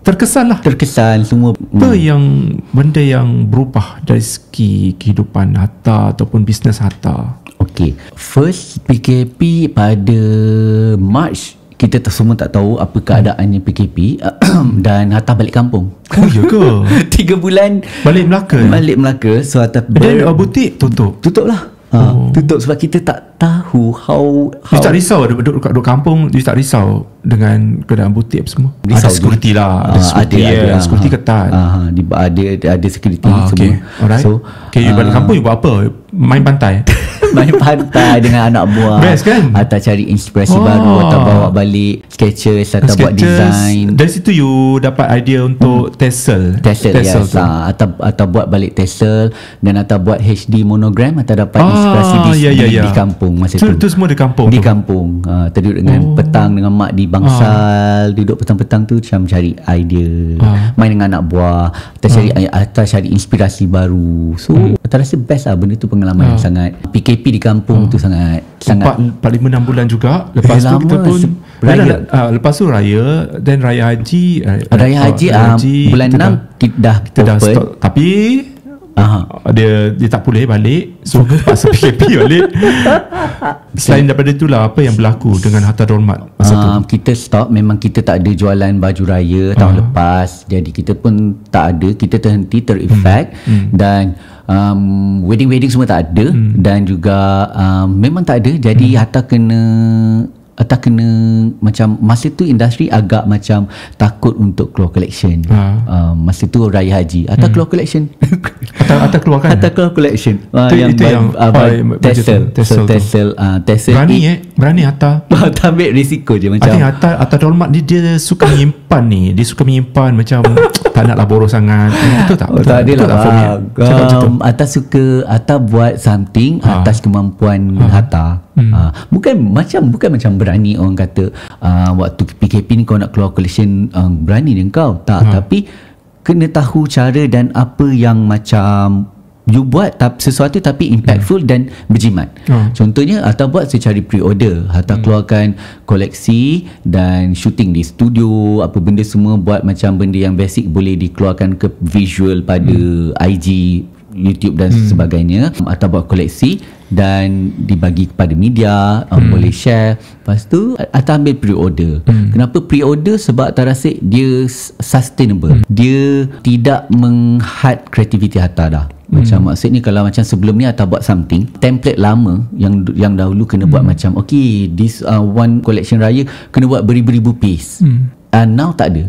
terkesan lah. Terkesan semua. Apa hmm. yang benda yang berubah dari segi kehidupan Hatta ataupun bisnes Hatta? Okay. First PKP pada March kita semua tak tahu apa keadaan keadaannya PKP dan Hatta balik kampung. Oh ya ke? Tiga bulan balik Melaka. Eh? Balik Melaka. So Hatta ber- dan butik tutup. Tutup lah. Ha, oh. Ha, tutup sebab kita tak tahu how, how. You tak risau ada duduk, duduk, kampung You tak risau Dengan keadaan butik apa semua risau Ada sekuriti lah Ada ha, sekuriti Ada, ada, ada security ha, ketat ha, ada, ada, ada security ha, ah, okay. semua Alright. So Okay you uh, balik kampung You buat apa Main pantai main pantai dengan anak buah best kan atau cari inspirasi oh. baru atau bawa balik sketches atau sketches. buat design dari situ you dapat idea untuk hmm. tassel tassel yes tu. atau ah, atau buat balik tassel dan atau buat HD monogram atau dapat ah, inspirasi di, yeah, yeah, yeah. di ya. kampung masa tu tu semua di kampung di kampung uh, terduduk dengan oh. petang dengan mak di bangsal ah. duduk petang-petang tu macam cari idea ah. main dengan anak buah atau ah. cari ah. atau cari inspirasi baru so hmm. atau rasa best lah benda tu pengalaman ah. yang sangat PKP pipi di kampung hmm. tu sangat sangat 4 5 bulan juga lepas eh, tu kita pun se- raya. uh, lepas tu raya then raya haji uh, raya ah, haji, uh, haji um, bulan kita 6 dah, kita dah kita dah stop tapi Aha. Dia, dia tak boleh balik So paksa PKP balik Selain daripada itulah Apa yang berlaku Dengan harta Dormat Masa um, tu Kita stop Memang kita tak ada jualan Baju raya Tahun Aha. lepas Jadi kita pun Tak ada Kita terhenti Terefek hmm. Hmm. Dan um, wedding-wedding semua tak ada hmm. dan juga um, memang tak ada jadi hmm. hatta kena atau kena macam masa tu industri agak macam takut untuk keluar collection ha. uh, masa tu raya haji atau hmm. keluar collection atau atau keluarkan atau keluar collection uh, itu, ah, yang itu by, yang uh, ah, by, by tessel tessel so, tessel uh, ah, tessel berani eh Berani Atta Atta ambil risiko je macam I think Atta Atta Dolmat ni dia suka menyimpan ni Dia suka menyimpan macam Tak naklah boros sangat eh, Betul tak? Oh, betul, tak betul, betul, lah. betul tak um, Atta suka Atta buat something ha. Atas kemampuan ha. Atta hmm. ha. Bukan macam Bukan macam berani orang kata uh, Waktu PKP ni kau nak keluar collection um, ah, Berani dengan kau Tak ha. tapi Kena tahu cara dan apa yang macam you buat tap, sesuatu tapi impactful yeah. Hmm. dan berjimat. Uh. Contohnya atau buat secara pre-order, atau mm. keluarkan koleksi dan shooting di studio, apa benda semua buat macam benda yang basic boleh dikeluarkan ke visual pada mm. IG, YouTube dan mm. sebagainya atau buat koleksi dan dibagi kepada media um, hmm. um, boleh share lepas tu atau ambil pre-order hmm. kenapa pre-order sebab Hatta rasa dia sustainable hmm. dia tidak menghad kreativiti Hatta dah macam hmm. maksud ni kalau macam sebelum ni atau buat something template lama yang yang dahulu kena hmm. buat macam okay this uh, one collection raya kena buat beribu-ribu piece hmm. and ah, now tak ada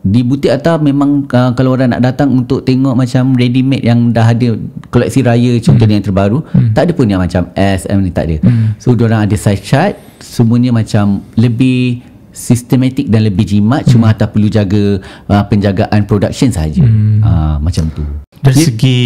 di butik atau memang uh, kalau orang nak datang untuk tengok macam ready made yang dah ada koleksi raya contohnya hmm. yang terbaru hmm. tak ada pun yang macam SM ni tak ada hmm. so orang ada size chart semuanya macam lebih sistematik dan lebih jimat hmm. cuma tak perlu jaga uh, penjagaan production saja hmm. uh, macam tu dari yeah. segi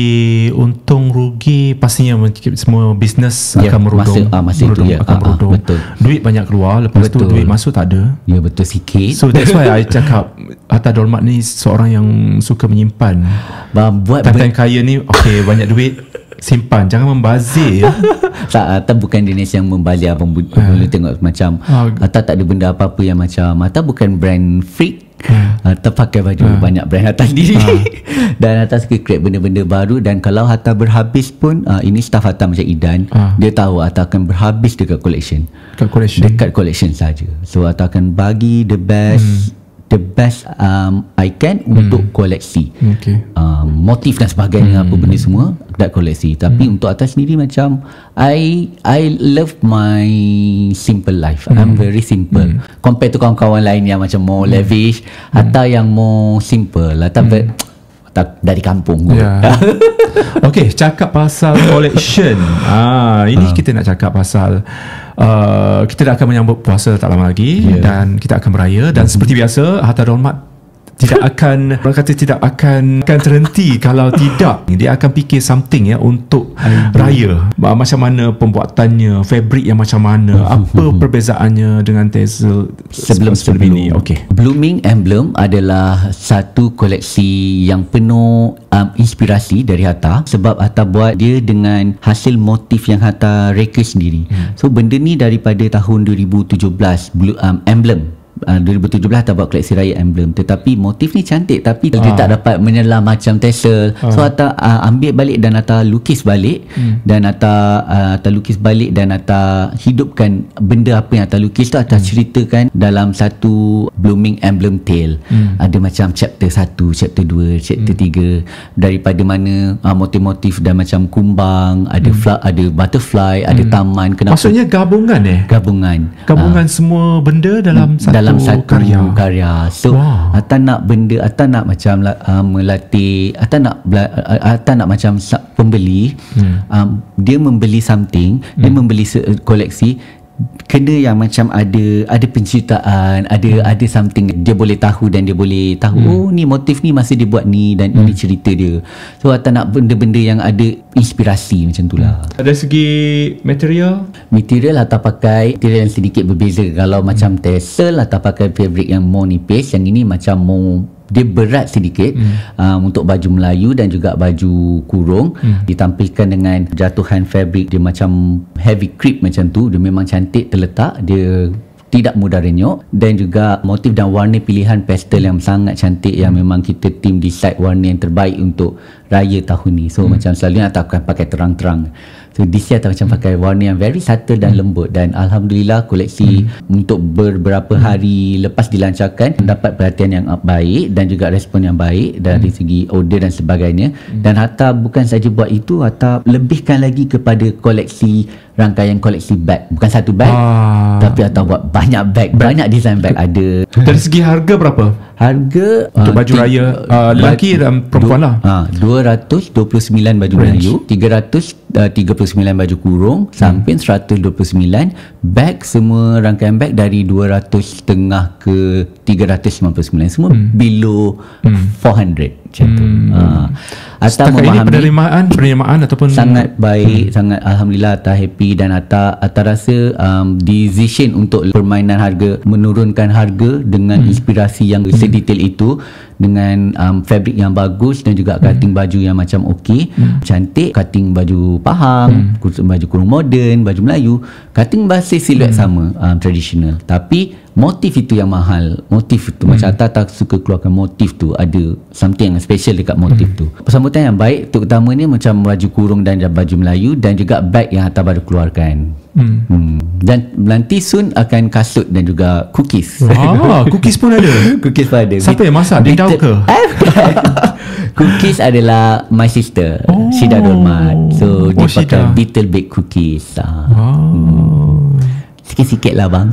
untung rugi pastinya semua bisnes yeah. akan merudung. Masa, ah, masa merudung, itu, ya. yeah. akan ah, ah, merudung. betul. Duit banyak keluar lepas betul. tu duit masuk tak ada. Ya yeah, betul sikit. So that's why I cakap Hatta Dolmat ni seorang yang suka menyimpan. Bah, buat Tantan kaya ni okey banyak duit simpan jangan membazir ya. tak atau ah, bukan jenis yang membazir apa mula eh. tengok macam ah. atau tak ada benda apa-apa yang macam atau bukan brand freak Hmm. Uh, terpakai baju hmm. banyak brand atas ha. diri hmm. dan atas suka create benda-benda baru dan kalau Hatta berhabis pun uh, ini staff Hatta macam Idan hmm. dia tahu Hatta akan berhabis dekat collection dekat collection dekat collection saja so Hatta akan bagi the best hmm the best um, I can hmm. untuk koleksi okay. um, motif dan sebagainya hmm. apa benda semua dan koleksi tapi hmm. untuk atas sendiri macam I I love my simple life hmm. I'm very simple hmm. compare tu kawan-kawan lain yang macam more hmm. lavish hmm. atau yang more simple atau hmm. Tak, dari kampung yeah. Okay Cakap pasal collection ah, Ini uh. kita nak cakap pasal Uh, kita dah akan menyambut puasa tak lama lagi yeah. dan kita akan beraya dan mm-hmm. seperti biasa harta hormat tidak akan orang kata tidak akan akan terhenti kalau tidak dia akan fikir something ya untuk raya ah, macam mana pembuatannya fabric yang macam mana hmm, hmm, apa hmm. perbezaannya dengan Tesla sebelum sebelum ini okey blooming emblem adalah satu koleksi yang penuh um, inspirasi dari Hatta sebab Hatta buat dia dengan hasil motif yang Hatta reka sendiri so benda ni daripada tahun 2017 blue um, emblem Ah, uh, 2017 tak buat koleksi raya emblem tetapi motif ni cantik tapi ha. dia ah. tak dapat menyelam macam tassel ha. Ah. so Atta uh, ambil balik dan Atta lukis balik hmm. dan Atta uh, Atta lukis balik dan Atta hidupkan benda apa yang Atta lukis tu Atta hmm. ceritakan dalam satu blooming emblem tale hmm. ada macam chapter 1 chapter 2 chapter 3 hmm. daripada mana uh, motif-motif dan macam kumbang ada hmm. fla- ada butterfly ada hmm. taman kenapa maksudnya gabungan eh gabungan gabungan uh, semua benda dalam hmm. satu dalam dalam oh, satu karya, karya. so wow. atau nak benda atau nak macam uh, melatih atau nak uh, atau nak macam pembeli hmm. um, dia membeli something hmm. dia membeli koleksi kena yang macam ada ada penceritaan ada hmm. ada something dia boleh tahu dan dia boleh tahu hmm. oh ni motif ni masa dia buat ni dan hmm. ini cerita dia so atau nak benda-benda yang ada inspirasi macam tu lah hmm. ada segi material material atau pakai material yang sedikit berbeza kalau hmm. macam tesel atau pakai fabric yang more nipis yang ini macam more dia berat sedikit hmm. uh, untuk baju Melayu dan juga baju kurung hmm. ditampilkan dengan jatuhan fabric dia macam heavy crepe macam tu dia memang cantik terletak dia tidak mudah renyok dan juga motif dan warna pilihan pastel yang sangat cantik yang memang kita team decide warna yang terbaik untuk raya tahun ni so hmm. macam selalu aku akan pakai terang-terang So this year macam pakai warna yang very subtle dan hmm. lembut dan alhamdulillah koleksi hmm. untuk beberapa hmm. hari lepas dilancarkan hmm. dapat perhatian yang baik dan juga respon yang baik dari hmm. segi order dan sebagainya hmm. dan hatta bukan saja buat itu hatta lebihkan lagi kepada koleksi rangkaian koleksi bag bukan satu bag ah. tapi atau buat banyak bag, bag. banyak design bag ada dari segi harga berapa harga untuk uh, baju ah, raya uh, lelaki ba- dan perempuan lah ha, ah, 229 baju Melayu 339 baju kurung hmm. samping hmm. 129 bag semua rangkaian bag dari 200 tengah ke 359 semua hmm. below hmm. 400 macam hmm. tu. Uh, ha. Atta Setakat memahami, penerimaan, penerimaan ataupun sangat baik, hmm. sangat alhamdulillah Atta happy dan Atta Atta rasa um, decision untuk permainan harga menurunkan harga dengan hmm. inspirasi yang hmm. sedetail itu dengan um, fabric yang bagus dan juga hmm. cutting hmm. baju yang macam okey, hmm. cantik, cutting baju paham, hmm. baju kurung moden, baju Melayu, cutting basis siluet hmm. sama um, tradisional. Tapi motif itu yang mahal motif itu hmm. macam Atta tak suka keluarkan motif tu ada something yang special dekat motif hmm. tu persambutan yang baik tu terutama ni macam baju kurung dan baju Melayu dan juga bag yang Atta baru keluarkan Hmm. hmm. Dan nanti soon akan kasut dan juga cookies. Wah, cookies pun ada. cookies pun ada. Siapa yang masak? Dia tahu ke? cookies adalah my sister. Oh. Sida Dormat. So, oh, dia oh, pakai Beetle Baked Cookies. Ah. Oh. Hmm. Sikit-sikit lah bang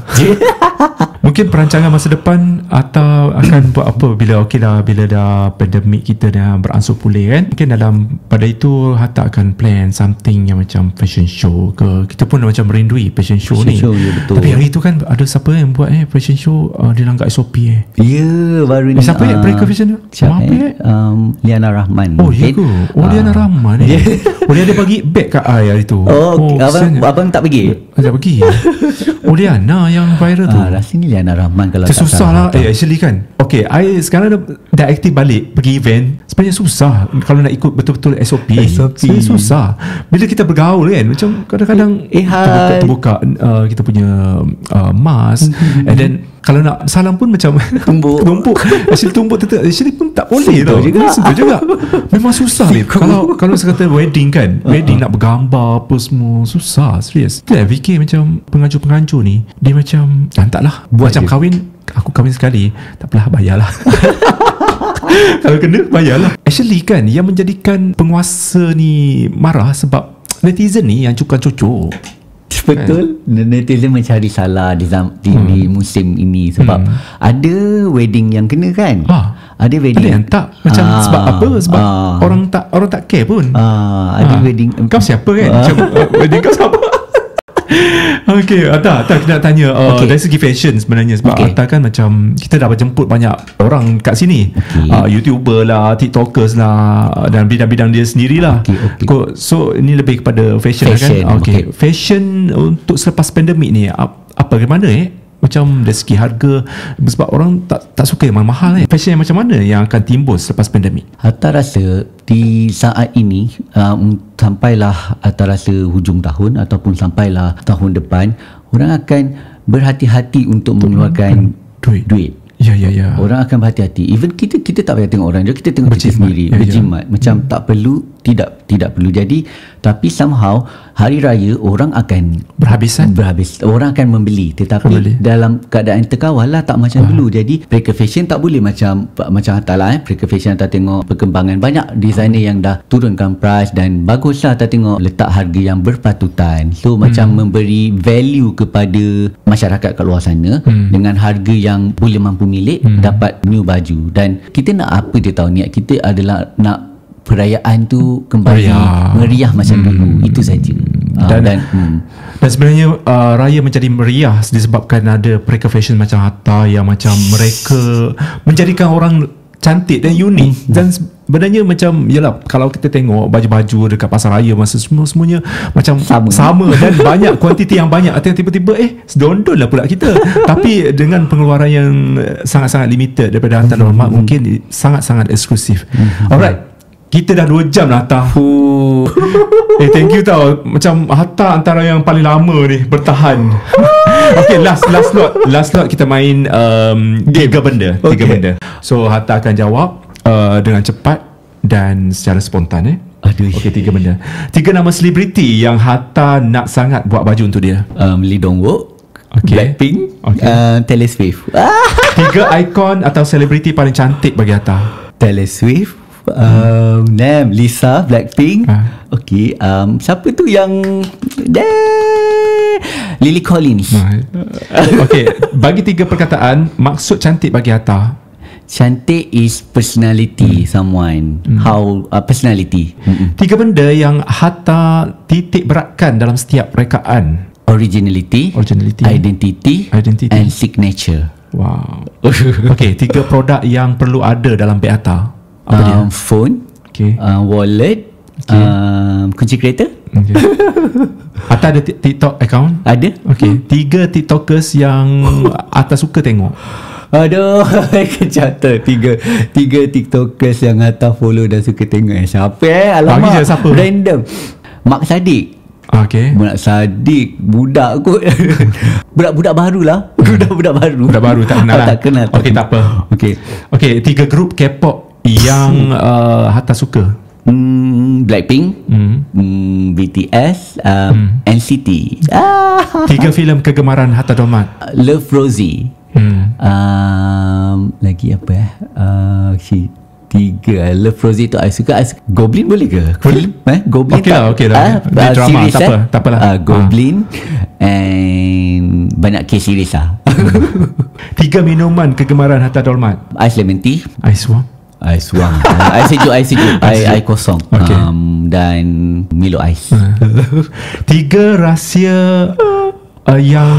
Mungkin perancangan masa depan Atau akan buat apa Bila okey dah Bila dah pandemik kita dah Beransur pulih kan Mungkin dalam Pada itu Hatta akan plan Something yang macam Fashion show ke Kita pun macam merindui Fashion show fashion ni show, ya, betul. Tapi hari itu kan Ada siapa yang buat eh Fashion show uh, Dia langgar SOP eh Ya yeah, baru ni eh, Siapa yang uh, ah, break fashion tu Siapa eh, eh? Um, Liana Rahman Oh ya ke Oh uh, Liana ah. Rahman eh yeah. Oh dia ada bagi bag kat I hari tu Oh, oh abang, eh? abang tak pergi Tak pergi Oh Liana yang viral tu uh, ah, Rasanya Liana Rahman kalau Macam susah lah Eh actually kan Okay I sekarang dah, dah aktif balik Pergi event Sebenarnya susah Kalau nak ikut betul-betul SOP, SOP. Sebenarnya susah Bila kita bergaul kan Macam kadang-kadang eh, eh Terbuka, terbuka uh, Kita punya uh, Mask mm-hmm. And then kalau nak salam pun macam tumbuk tumbuk actually tumbuk tetap actually pun tak boleh sentuh tau juga. sentuh juga memang susah ni kalau kalau saya kata wedding kan uh-huh. wedding nak bergambar apa semua susah serius tu lah kan fikir macam penganjur-penganjur ni dia macam dan ah, lah. buat macam kahwin aku kahwin sekali tak apalah bayarlah kalau kena bayarlah actually kan yang menjadikan penguasa ni marah sebab netizen ni yang cukup cocok betul eh. netizen mencari salah di, di, hmm. musim ini sebab hmm. ada wedding yang kena kan ha. ada wedding ada yang tak macam ha. sebab apa sebab ha. orang tak orang tak care pun ha. ada ha. wedding kau siapa kan ha. macam, uh, wedding kau siapa Okay Atta, ah, Atta kita nak tanya uh, okay. Dari segi fashion sebenarnya Sebab okay. Atta kan macam Kita dapat jemput banyak orang kat sini okay. uh, ah, Youtuber lah, TikTokers lah ah, Dan bidang-bidang dia sendiri lah okay, okay. So ini lebih kepada fashion, fashion lah kan okay. okay. Fashion untuk selepas pandemik ni Apa, ke mana eh macam dari segi harga sebab orang tak tak suka yang mahal eh. fashion yang macam mana yang akan timbul selepas pandemik Hatta rasa di saat ini um, sampailah Hatta rasa hujung tahun ataupun sampailah tahun depan orang akan berhati-hati untuk, untuk mengeluarkan duit duit Ya ya ya. Orang akan berhati-hati. Even kita kita tak payah tengok orang, kita tengok berjimat. diri sendiri, ya, ya. berjimat. Ya. Macam hmm. tak perlu tidak tidak perlu jadi tapi somehow hari raya orang akan berhabisan eh? berhabis orang akan membeli tetapi Kembali. dalam keadaan terkawal lah tak macam uh. dulu jadi mereka fashion tak boleh macam macam hatta lah eh mereka fashion tak tengok perkembangan banyak designer yang dah turunkan price dan bagus lah tak tengok letak harga yang berpatutan so hmm. macam memberi value kepada masyarakat kat luar sana hmm. dengan harga yang boleh mampu milik hmm. dapat new baju dan kita nak apa dia tahu niat kita adalah nak perayaan tu kembali meriah, meriah macam hmm. dulu itu saja dan, hmm. ah, dan, dan hmm. sebenarnya uh, raya menjadi meriah disebabkan ada mereka fashion macam hatta yang macam mereka menjadikan orang cantik dan unik hmm. dan sebenarnya macam yalah kalau kita tengok baju-baju dekat pasar raya masa semua semuanya macam sama, sama dan banyak kuantiti yang banyak atau tiba-tiba eh sedondon lah pula kita tapi dengan pengeluaran yang sangat-sangat limited daripada hantar hmm. mak mungkin sangat-sangat eksklusif hmm. alright kita dah 2 jam lah Atah Eh thank you tau Macam Hatta antara yang paling lama ni Bertahan Okay last last slot Last slot kita main um, Game. Tiga benda Tiga okay. benda So Hatta akan jawab uh, Dengan cepat Dan secara spontan eh Aduh Okay tiga benda Tiga nama selebriti Yang Hatta nak sangat Buat baju untuk dia um, Lee Dong Wook okay. Blackpink okay. Uh, Taylor Swift Tiga ikon Atau selebriti paling cantik Bagi Hatta Taylor Swift um, Nam Lisa Blackpink ha. Okay um, Siapa tu yang De Lily Collins ha. Okay Bagi tiga perkataan Maksud cantik bagi Atta Cantik is personality hmm. someone. Hmm. How uh, personality. Hmm. Mm-mm. Tiga benda yang Hatta titik beratkan dalam setiap rekaan. Originality. Originality. Identity. Identity. And signature. Wow. okay, tiga produk yang perlu ada dalam Beata. Hatta um, Phone okay. um, Wallet okay. um, Kunci kereta okay. Atta ada TikTok account? Ada okay. Hmm. Tiga TikTokers yang atas suka tengok Aduh, kejatuh tiga tiga TikTokers yang atas follow dan suka tengok eh. Siapa eh? Alamak. Bagi siapa? Random. Mak Sadiq. Okay. Mak sadik. budak kot. Budak-budak baru lah. Hmm. Budak-budak baru. Budak baru tak kenal oh, lah. Tak kenal. Okay, tak apa. Okay. Okay, tiga grup K-pop yang uh, Hatta suka Hmm, Blackpink, hmm. Hmm, BTS, um, hmm. NCT. Tiga filem kegemaran Hatta Domat. Love Rosie. Hmm. Um, lagi apa eh? Uh, si tiga eh? Love Rosie tu I suka, I suka. Goblin boleh ke? Goblin? Eh? Goblin okay lah, tak? Lah, okay Uh, ah, drama, series, tak, apa, eh? tak apalah. Uh, Goblin ha. and banyak K-series lah. tiga minuman kegemaran Hatta Domat. Ice lemon tea. Ice warm. I suam I sejuk I sejuk I, I kosong okay. um, Dan Milo ais Tiga rahsia uh, Yang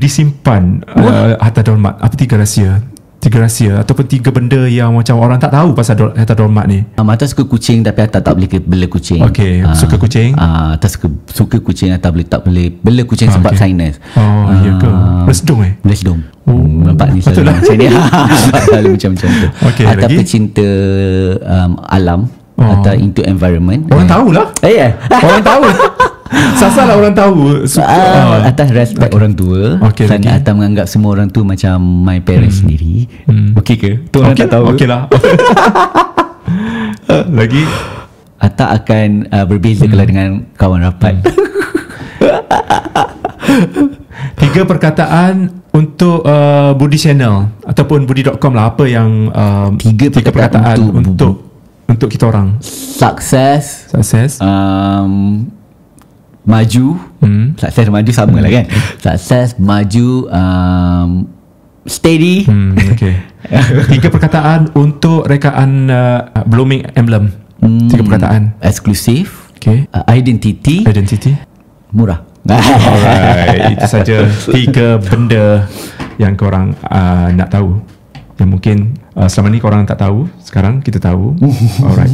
Disimpan uh, Harta dormat Apa tiga rahsia tiga rahsia ataupun tiga benda yang macam orang tak tahu pasal do- harta dormat ni. Um, atas suka kucing tapi atas tak boleh bela kucing. Okey, uh, suka kucing? uh, atas suka, suka kucing atas boleh tak boleh bela kucing ah, sebab okay. sinus. Oh, uh, ya ke? Bersedung ah, eh? Bersedung. Oh, nampak ni selalu lah. macam ni. selalu macam-macam tu. Okay, atas lagi? pecinta um, alam. Oh. Atau into environment Orang eh. tahulah Eh ya yeah. Orang tahu Sasar lah orang tahu so, uh, uh, Atas respect okay. orang tua okay, Sana okay. Atas menganggap semua orang tu Macam my parents hmm. sendiri hmm. Okay ke? Tu orang okay. tak tahu lah. Okay lah Lagi Atas akan uh, berbeza hmm. dengan kawan rapat hmm. Tiga perkataan untuk uh, Budi Channel Ataupun Budi.com lah Apa yang uh, tiga, tiga perkataan, untuk, untuk, untuk kita orang Sukses. Sukses. um, maju hmm. sukses maju sama lah kan hmm. sukses maju um, steady hmm, okay. tiga perkataan untuk rekaan uh, blooming emblem hmm. tiga perkataan eksklusif okay. uh, identity identity murah Alright, itu saja tiga benda yang korang uh, nak tahu yang mungkin uh, selama ni korang tak tahu sekarang kita tahu alright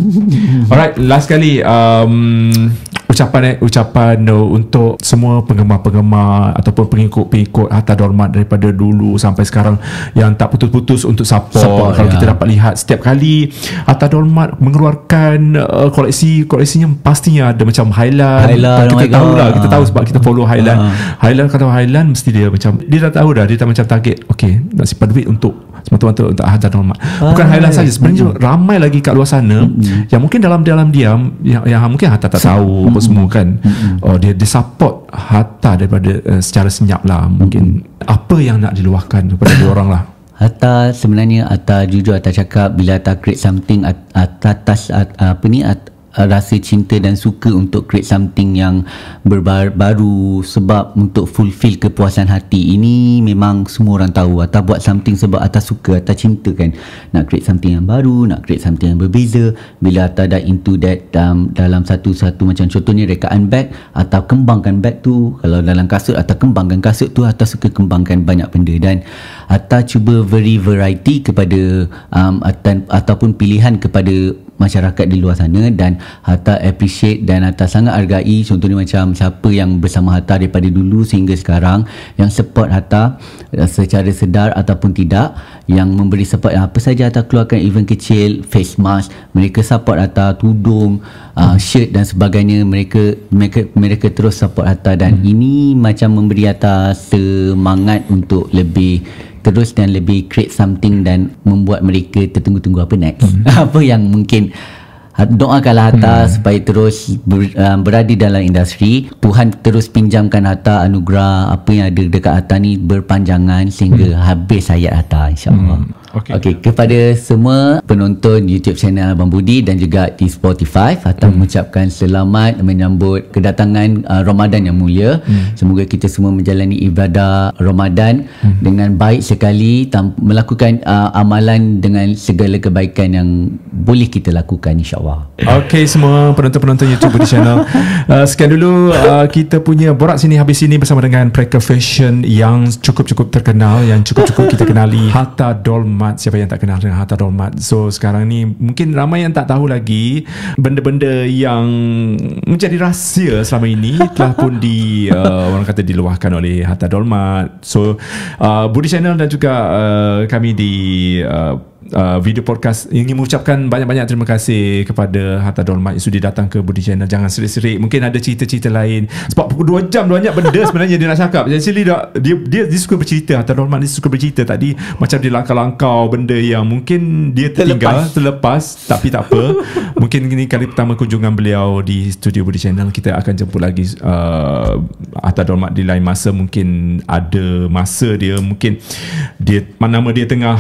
alright last kali um, ucapan eh, ucapan uh, untuk semua penggemar-penggemar ataupun pengikut-pengikut Hatta Dormat daripada dulu sampai sekarang yang tak putus-putus untuk support, support kalau yeah. kita dapat lihat setiap kali Hatta Dormat mengeluarkan uh, koleksi koleksinya pastinya ada macam Highland, Highland kita oh tahu lah kita tahu sebab kita follow Highland uh. Highland kata Highland mesti dia macam dia dah tahu dah dia dah macam target okay nak simpan duit untuk semata-mata untuk Hatta Dormat bukan Hai. Ah, Highland ya, saja sebenarnya ya. ramai lagi kat luar sana mm-hmm. yang mungkin dalam-dalam diam yang, yang mungkin Hatta tak tahu apa semua kan mm-hmm. uh, dia dia support harta daripada uh, secara senyap lah mungkin mm-hmm. apa yang nak diluahkan kepada dua orang lah Atta sebenarnya Atta jujur Atta cakap bila Atta create something at atas at, apa ni at, Uh, rasa cinta dan suka untuk create something yang baru sebab untuk fulfill kepuasan hati ini memang semua orang tahu atau buat something sebab atas suka atau cinta kan nak create something yang baru nak create something yang berbeza bila atas dah into that um, dalam satu-satu macam contohnya rekaan bag atau kembangkan bag tu kalau dalam kasut atau kembangkan kasut tu atas suka kembangkan banyak benda dan atas cuba very variety kepada um, atan, ataupun pilihan kepada masyarakat di luar sana dan Hatta appreciate dan Hatta sangat hargai contohnya macam siapa yang bersama Hatta daripada dulu sehingga sekarang yang support Hatta eh, secara sedar ataupun tidak yang memberi support apa saja Hatta keluarkan event kecil face mask mereka support Hatta tudung uh, shirt dan sebagainya mereka, mereka mereka terus support Hatta dan hmm. ini macam memberi Hatta semangat untuk lebih terus dan lebih create something dan membuat mereka tertunggu-tunggu apa next hmm. apa yang mungkin ha, doakanlah Hatta hmm. supaya terus ber, uh, berada dalam industri Tuhan terus pinjamkan Hatta anugerah apa yang ada dekat Hatta ni berpanjangan sehingga hmm. habis hayat Hatta insyaAllah hmm. Okay. okay, kepada semua penonton YouTube channel Abang Budi dan juga di Spotify Atau hmm. mengucapkan selamat menyambut kedatangan uh, Ramadan yang mulia hmm. Semoga kita semua menjalani ibadah Ramadan hmm. dengan baik sekali Melakukan uh, amalan dengan segala kebaikan yang boleh kita lakukan insyaAllah Okay semua penonton-penonton YouTube Budi channel uh, Sekian dulu uh, kita punya borak sini habis sini bersama dengan Preka Fashion Yang cukup-cukup terkenal, yang cukup-cukup kita kenali Hatta Dolma Hormat siapa yang tak kenal dengan Hatta Hormat so sekarang ni mungkin ramai yang tak tahu lagi benda-benda yang menjadi rahsia selama ini telah pun di uh, orang kata diluahkan oleh Hatta Hormat so uh, Budi Channel dan juga uh, kami di uh, uh, video podcast ingin mengucapkan banyak-banyak terima kasih kepada Hatta Dolmat yang sudah datang ke Budi Channel jangan serik-serik mungkin ada cerita-cerita lain sebab pukul 2 jam banyak benda sebenarnya dia nak cakap actually dia, dia, dia, dia suka bercerita Hatta Dolmat dia suka bercerita tadi macam dia langkau-langkau benda yang mungkin dia tertinggal terlepas, terlepas tapi tak apa mungkin ini kali pertama kunjungan beliau di studio Budi Channel kita akan jemput lagi uh, Hatta Dolmat di lain masa mungkin ada masa dia mungkin dia mana nama dia tengah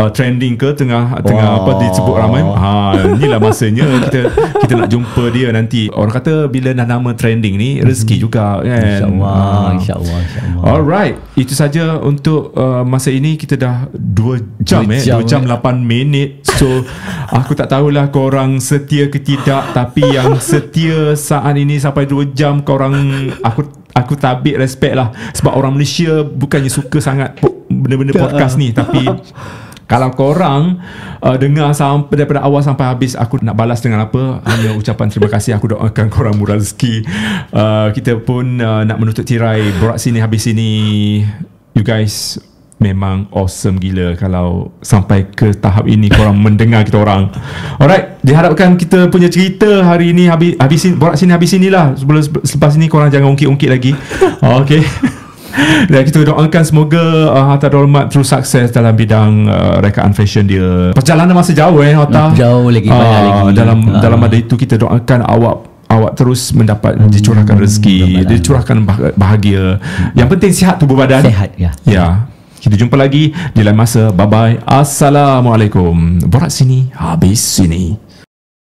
uh, trending ke tengah wow. tengah apa disebut ramai ha inilah masanya kita kita nak jumpa dia nanti orang kata bila dah nama trending ni mhm. rezeki hmm. juga kan insyaallah uh. insyaallah insya alright itu saja untuk uh, masa ini kita dah 2 eh? jam, eh. jam jam eh. 8 minit so aku tak tahulah korang setia ke tidak tapi yang setia saat ini sampai 2 jam korang aku aku tabik respect lah sebab orang Malaysia bukannya suka sangat benda-benda podcast eh? ni tapi kalau korang uh, dengar sampai daripada awal sampai habis aku nak balas dengan apa hanya ucapan terima kasih aku doakan korang murah rezeki uh, kita pun uh, nak menutup tirai borak sini habis sini you guys memang awesome gila kalau sampai ke tahap ini korang mendengar kita orang alright diharapkan kita punya cerita hari ini habis, habis sini, borak sini habis sini lah sebelum, selepas ini korang jangan ungkit-ungkit lagi okay Dan kita doakan semoga uh, Hatta Dormat terus sukses dalam bidang uh, rekaan fashion dia. Perjalanan masih jauh eh Hatta. Hmm, jauh lagi uh, banyak lagi. Dalam uh. dalam ada itu kita doakan awak awak terus mendapat hmm, dicurahkan rezeki, badan. dicurahkan bahagia. Hmm. Yang penting sihat tubuh badan. Sihat ya. Ya. Kita jumpa lagi di lain masa. Bye bye. Assalamualaikum. Borak sini, habis sini.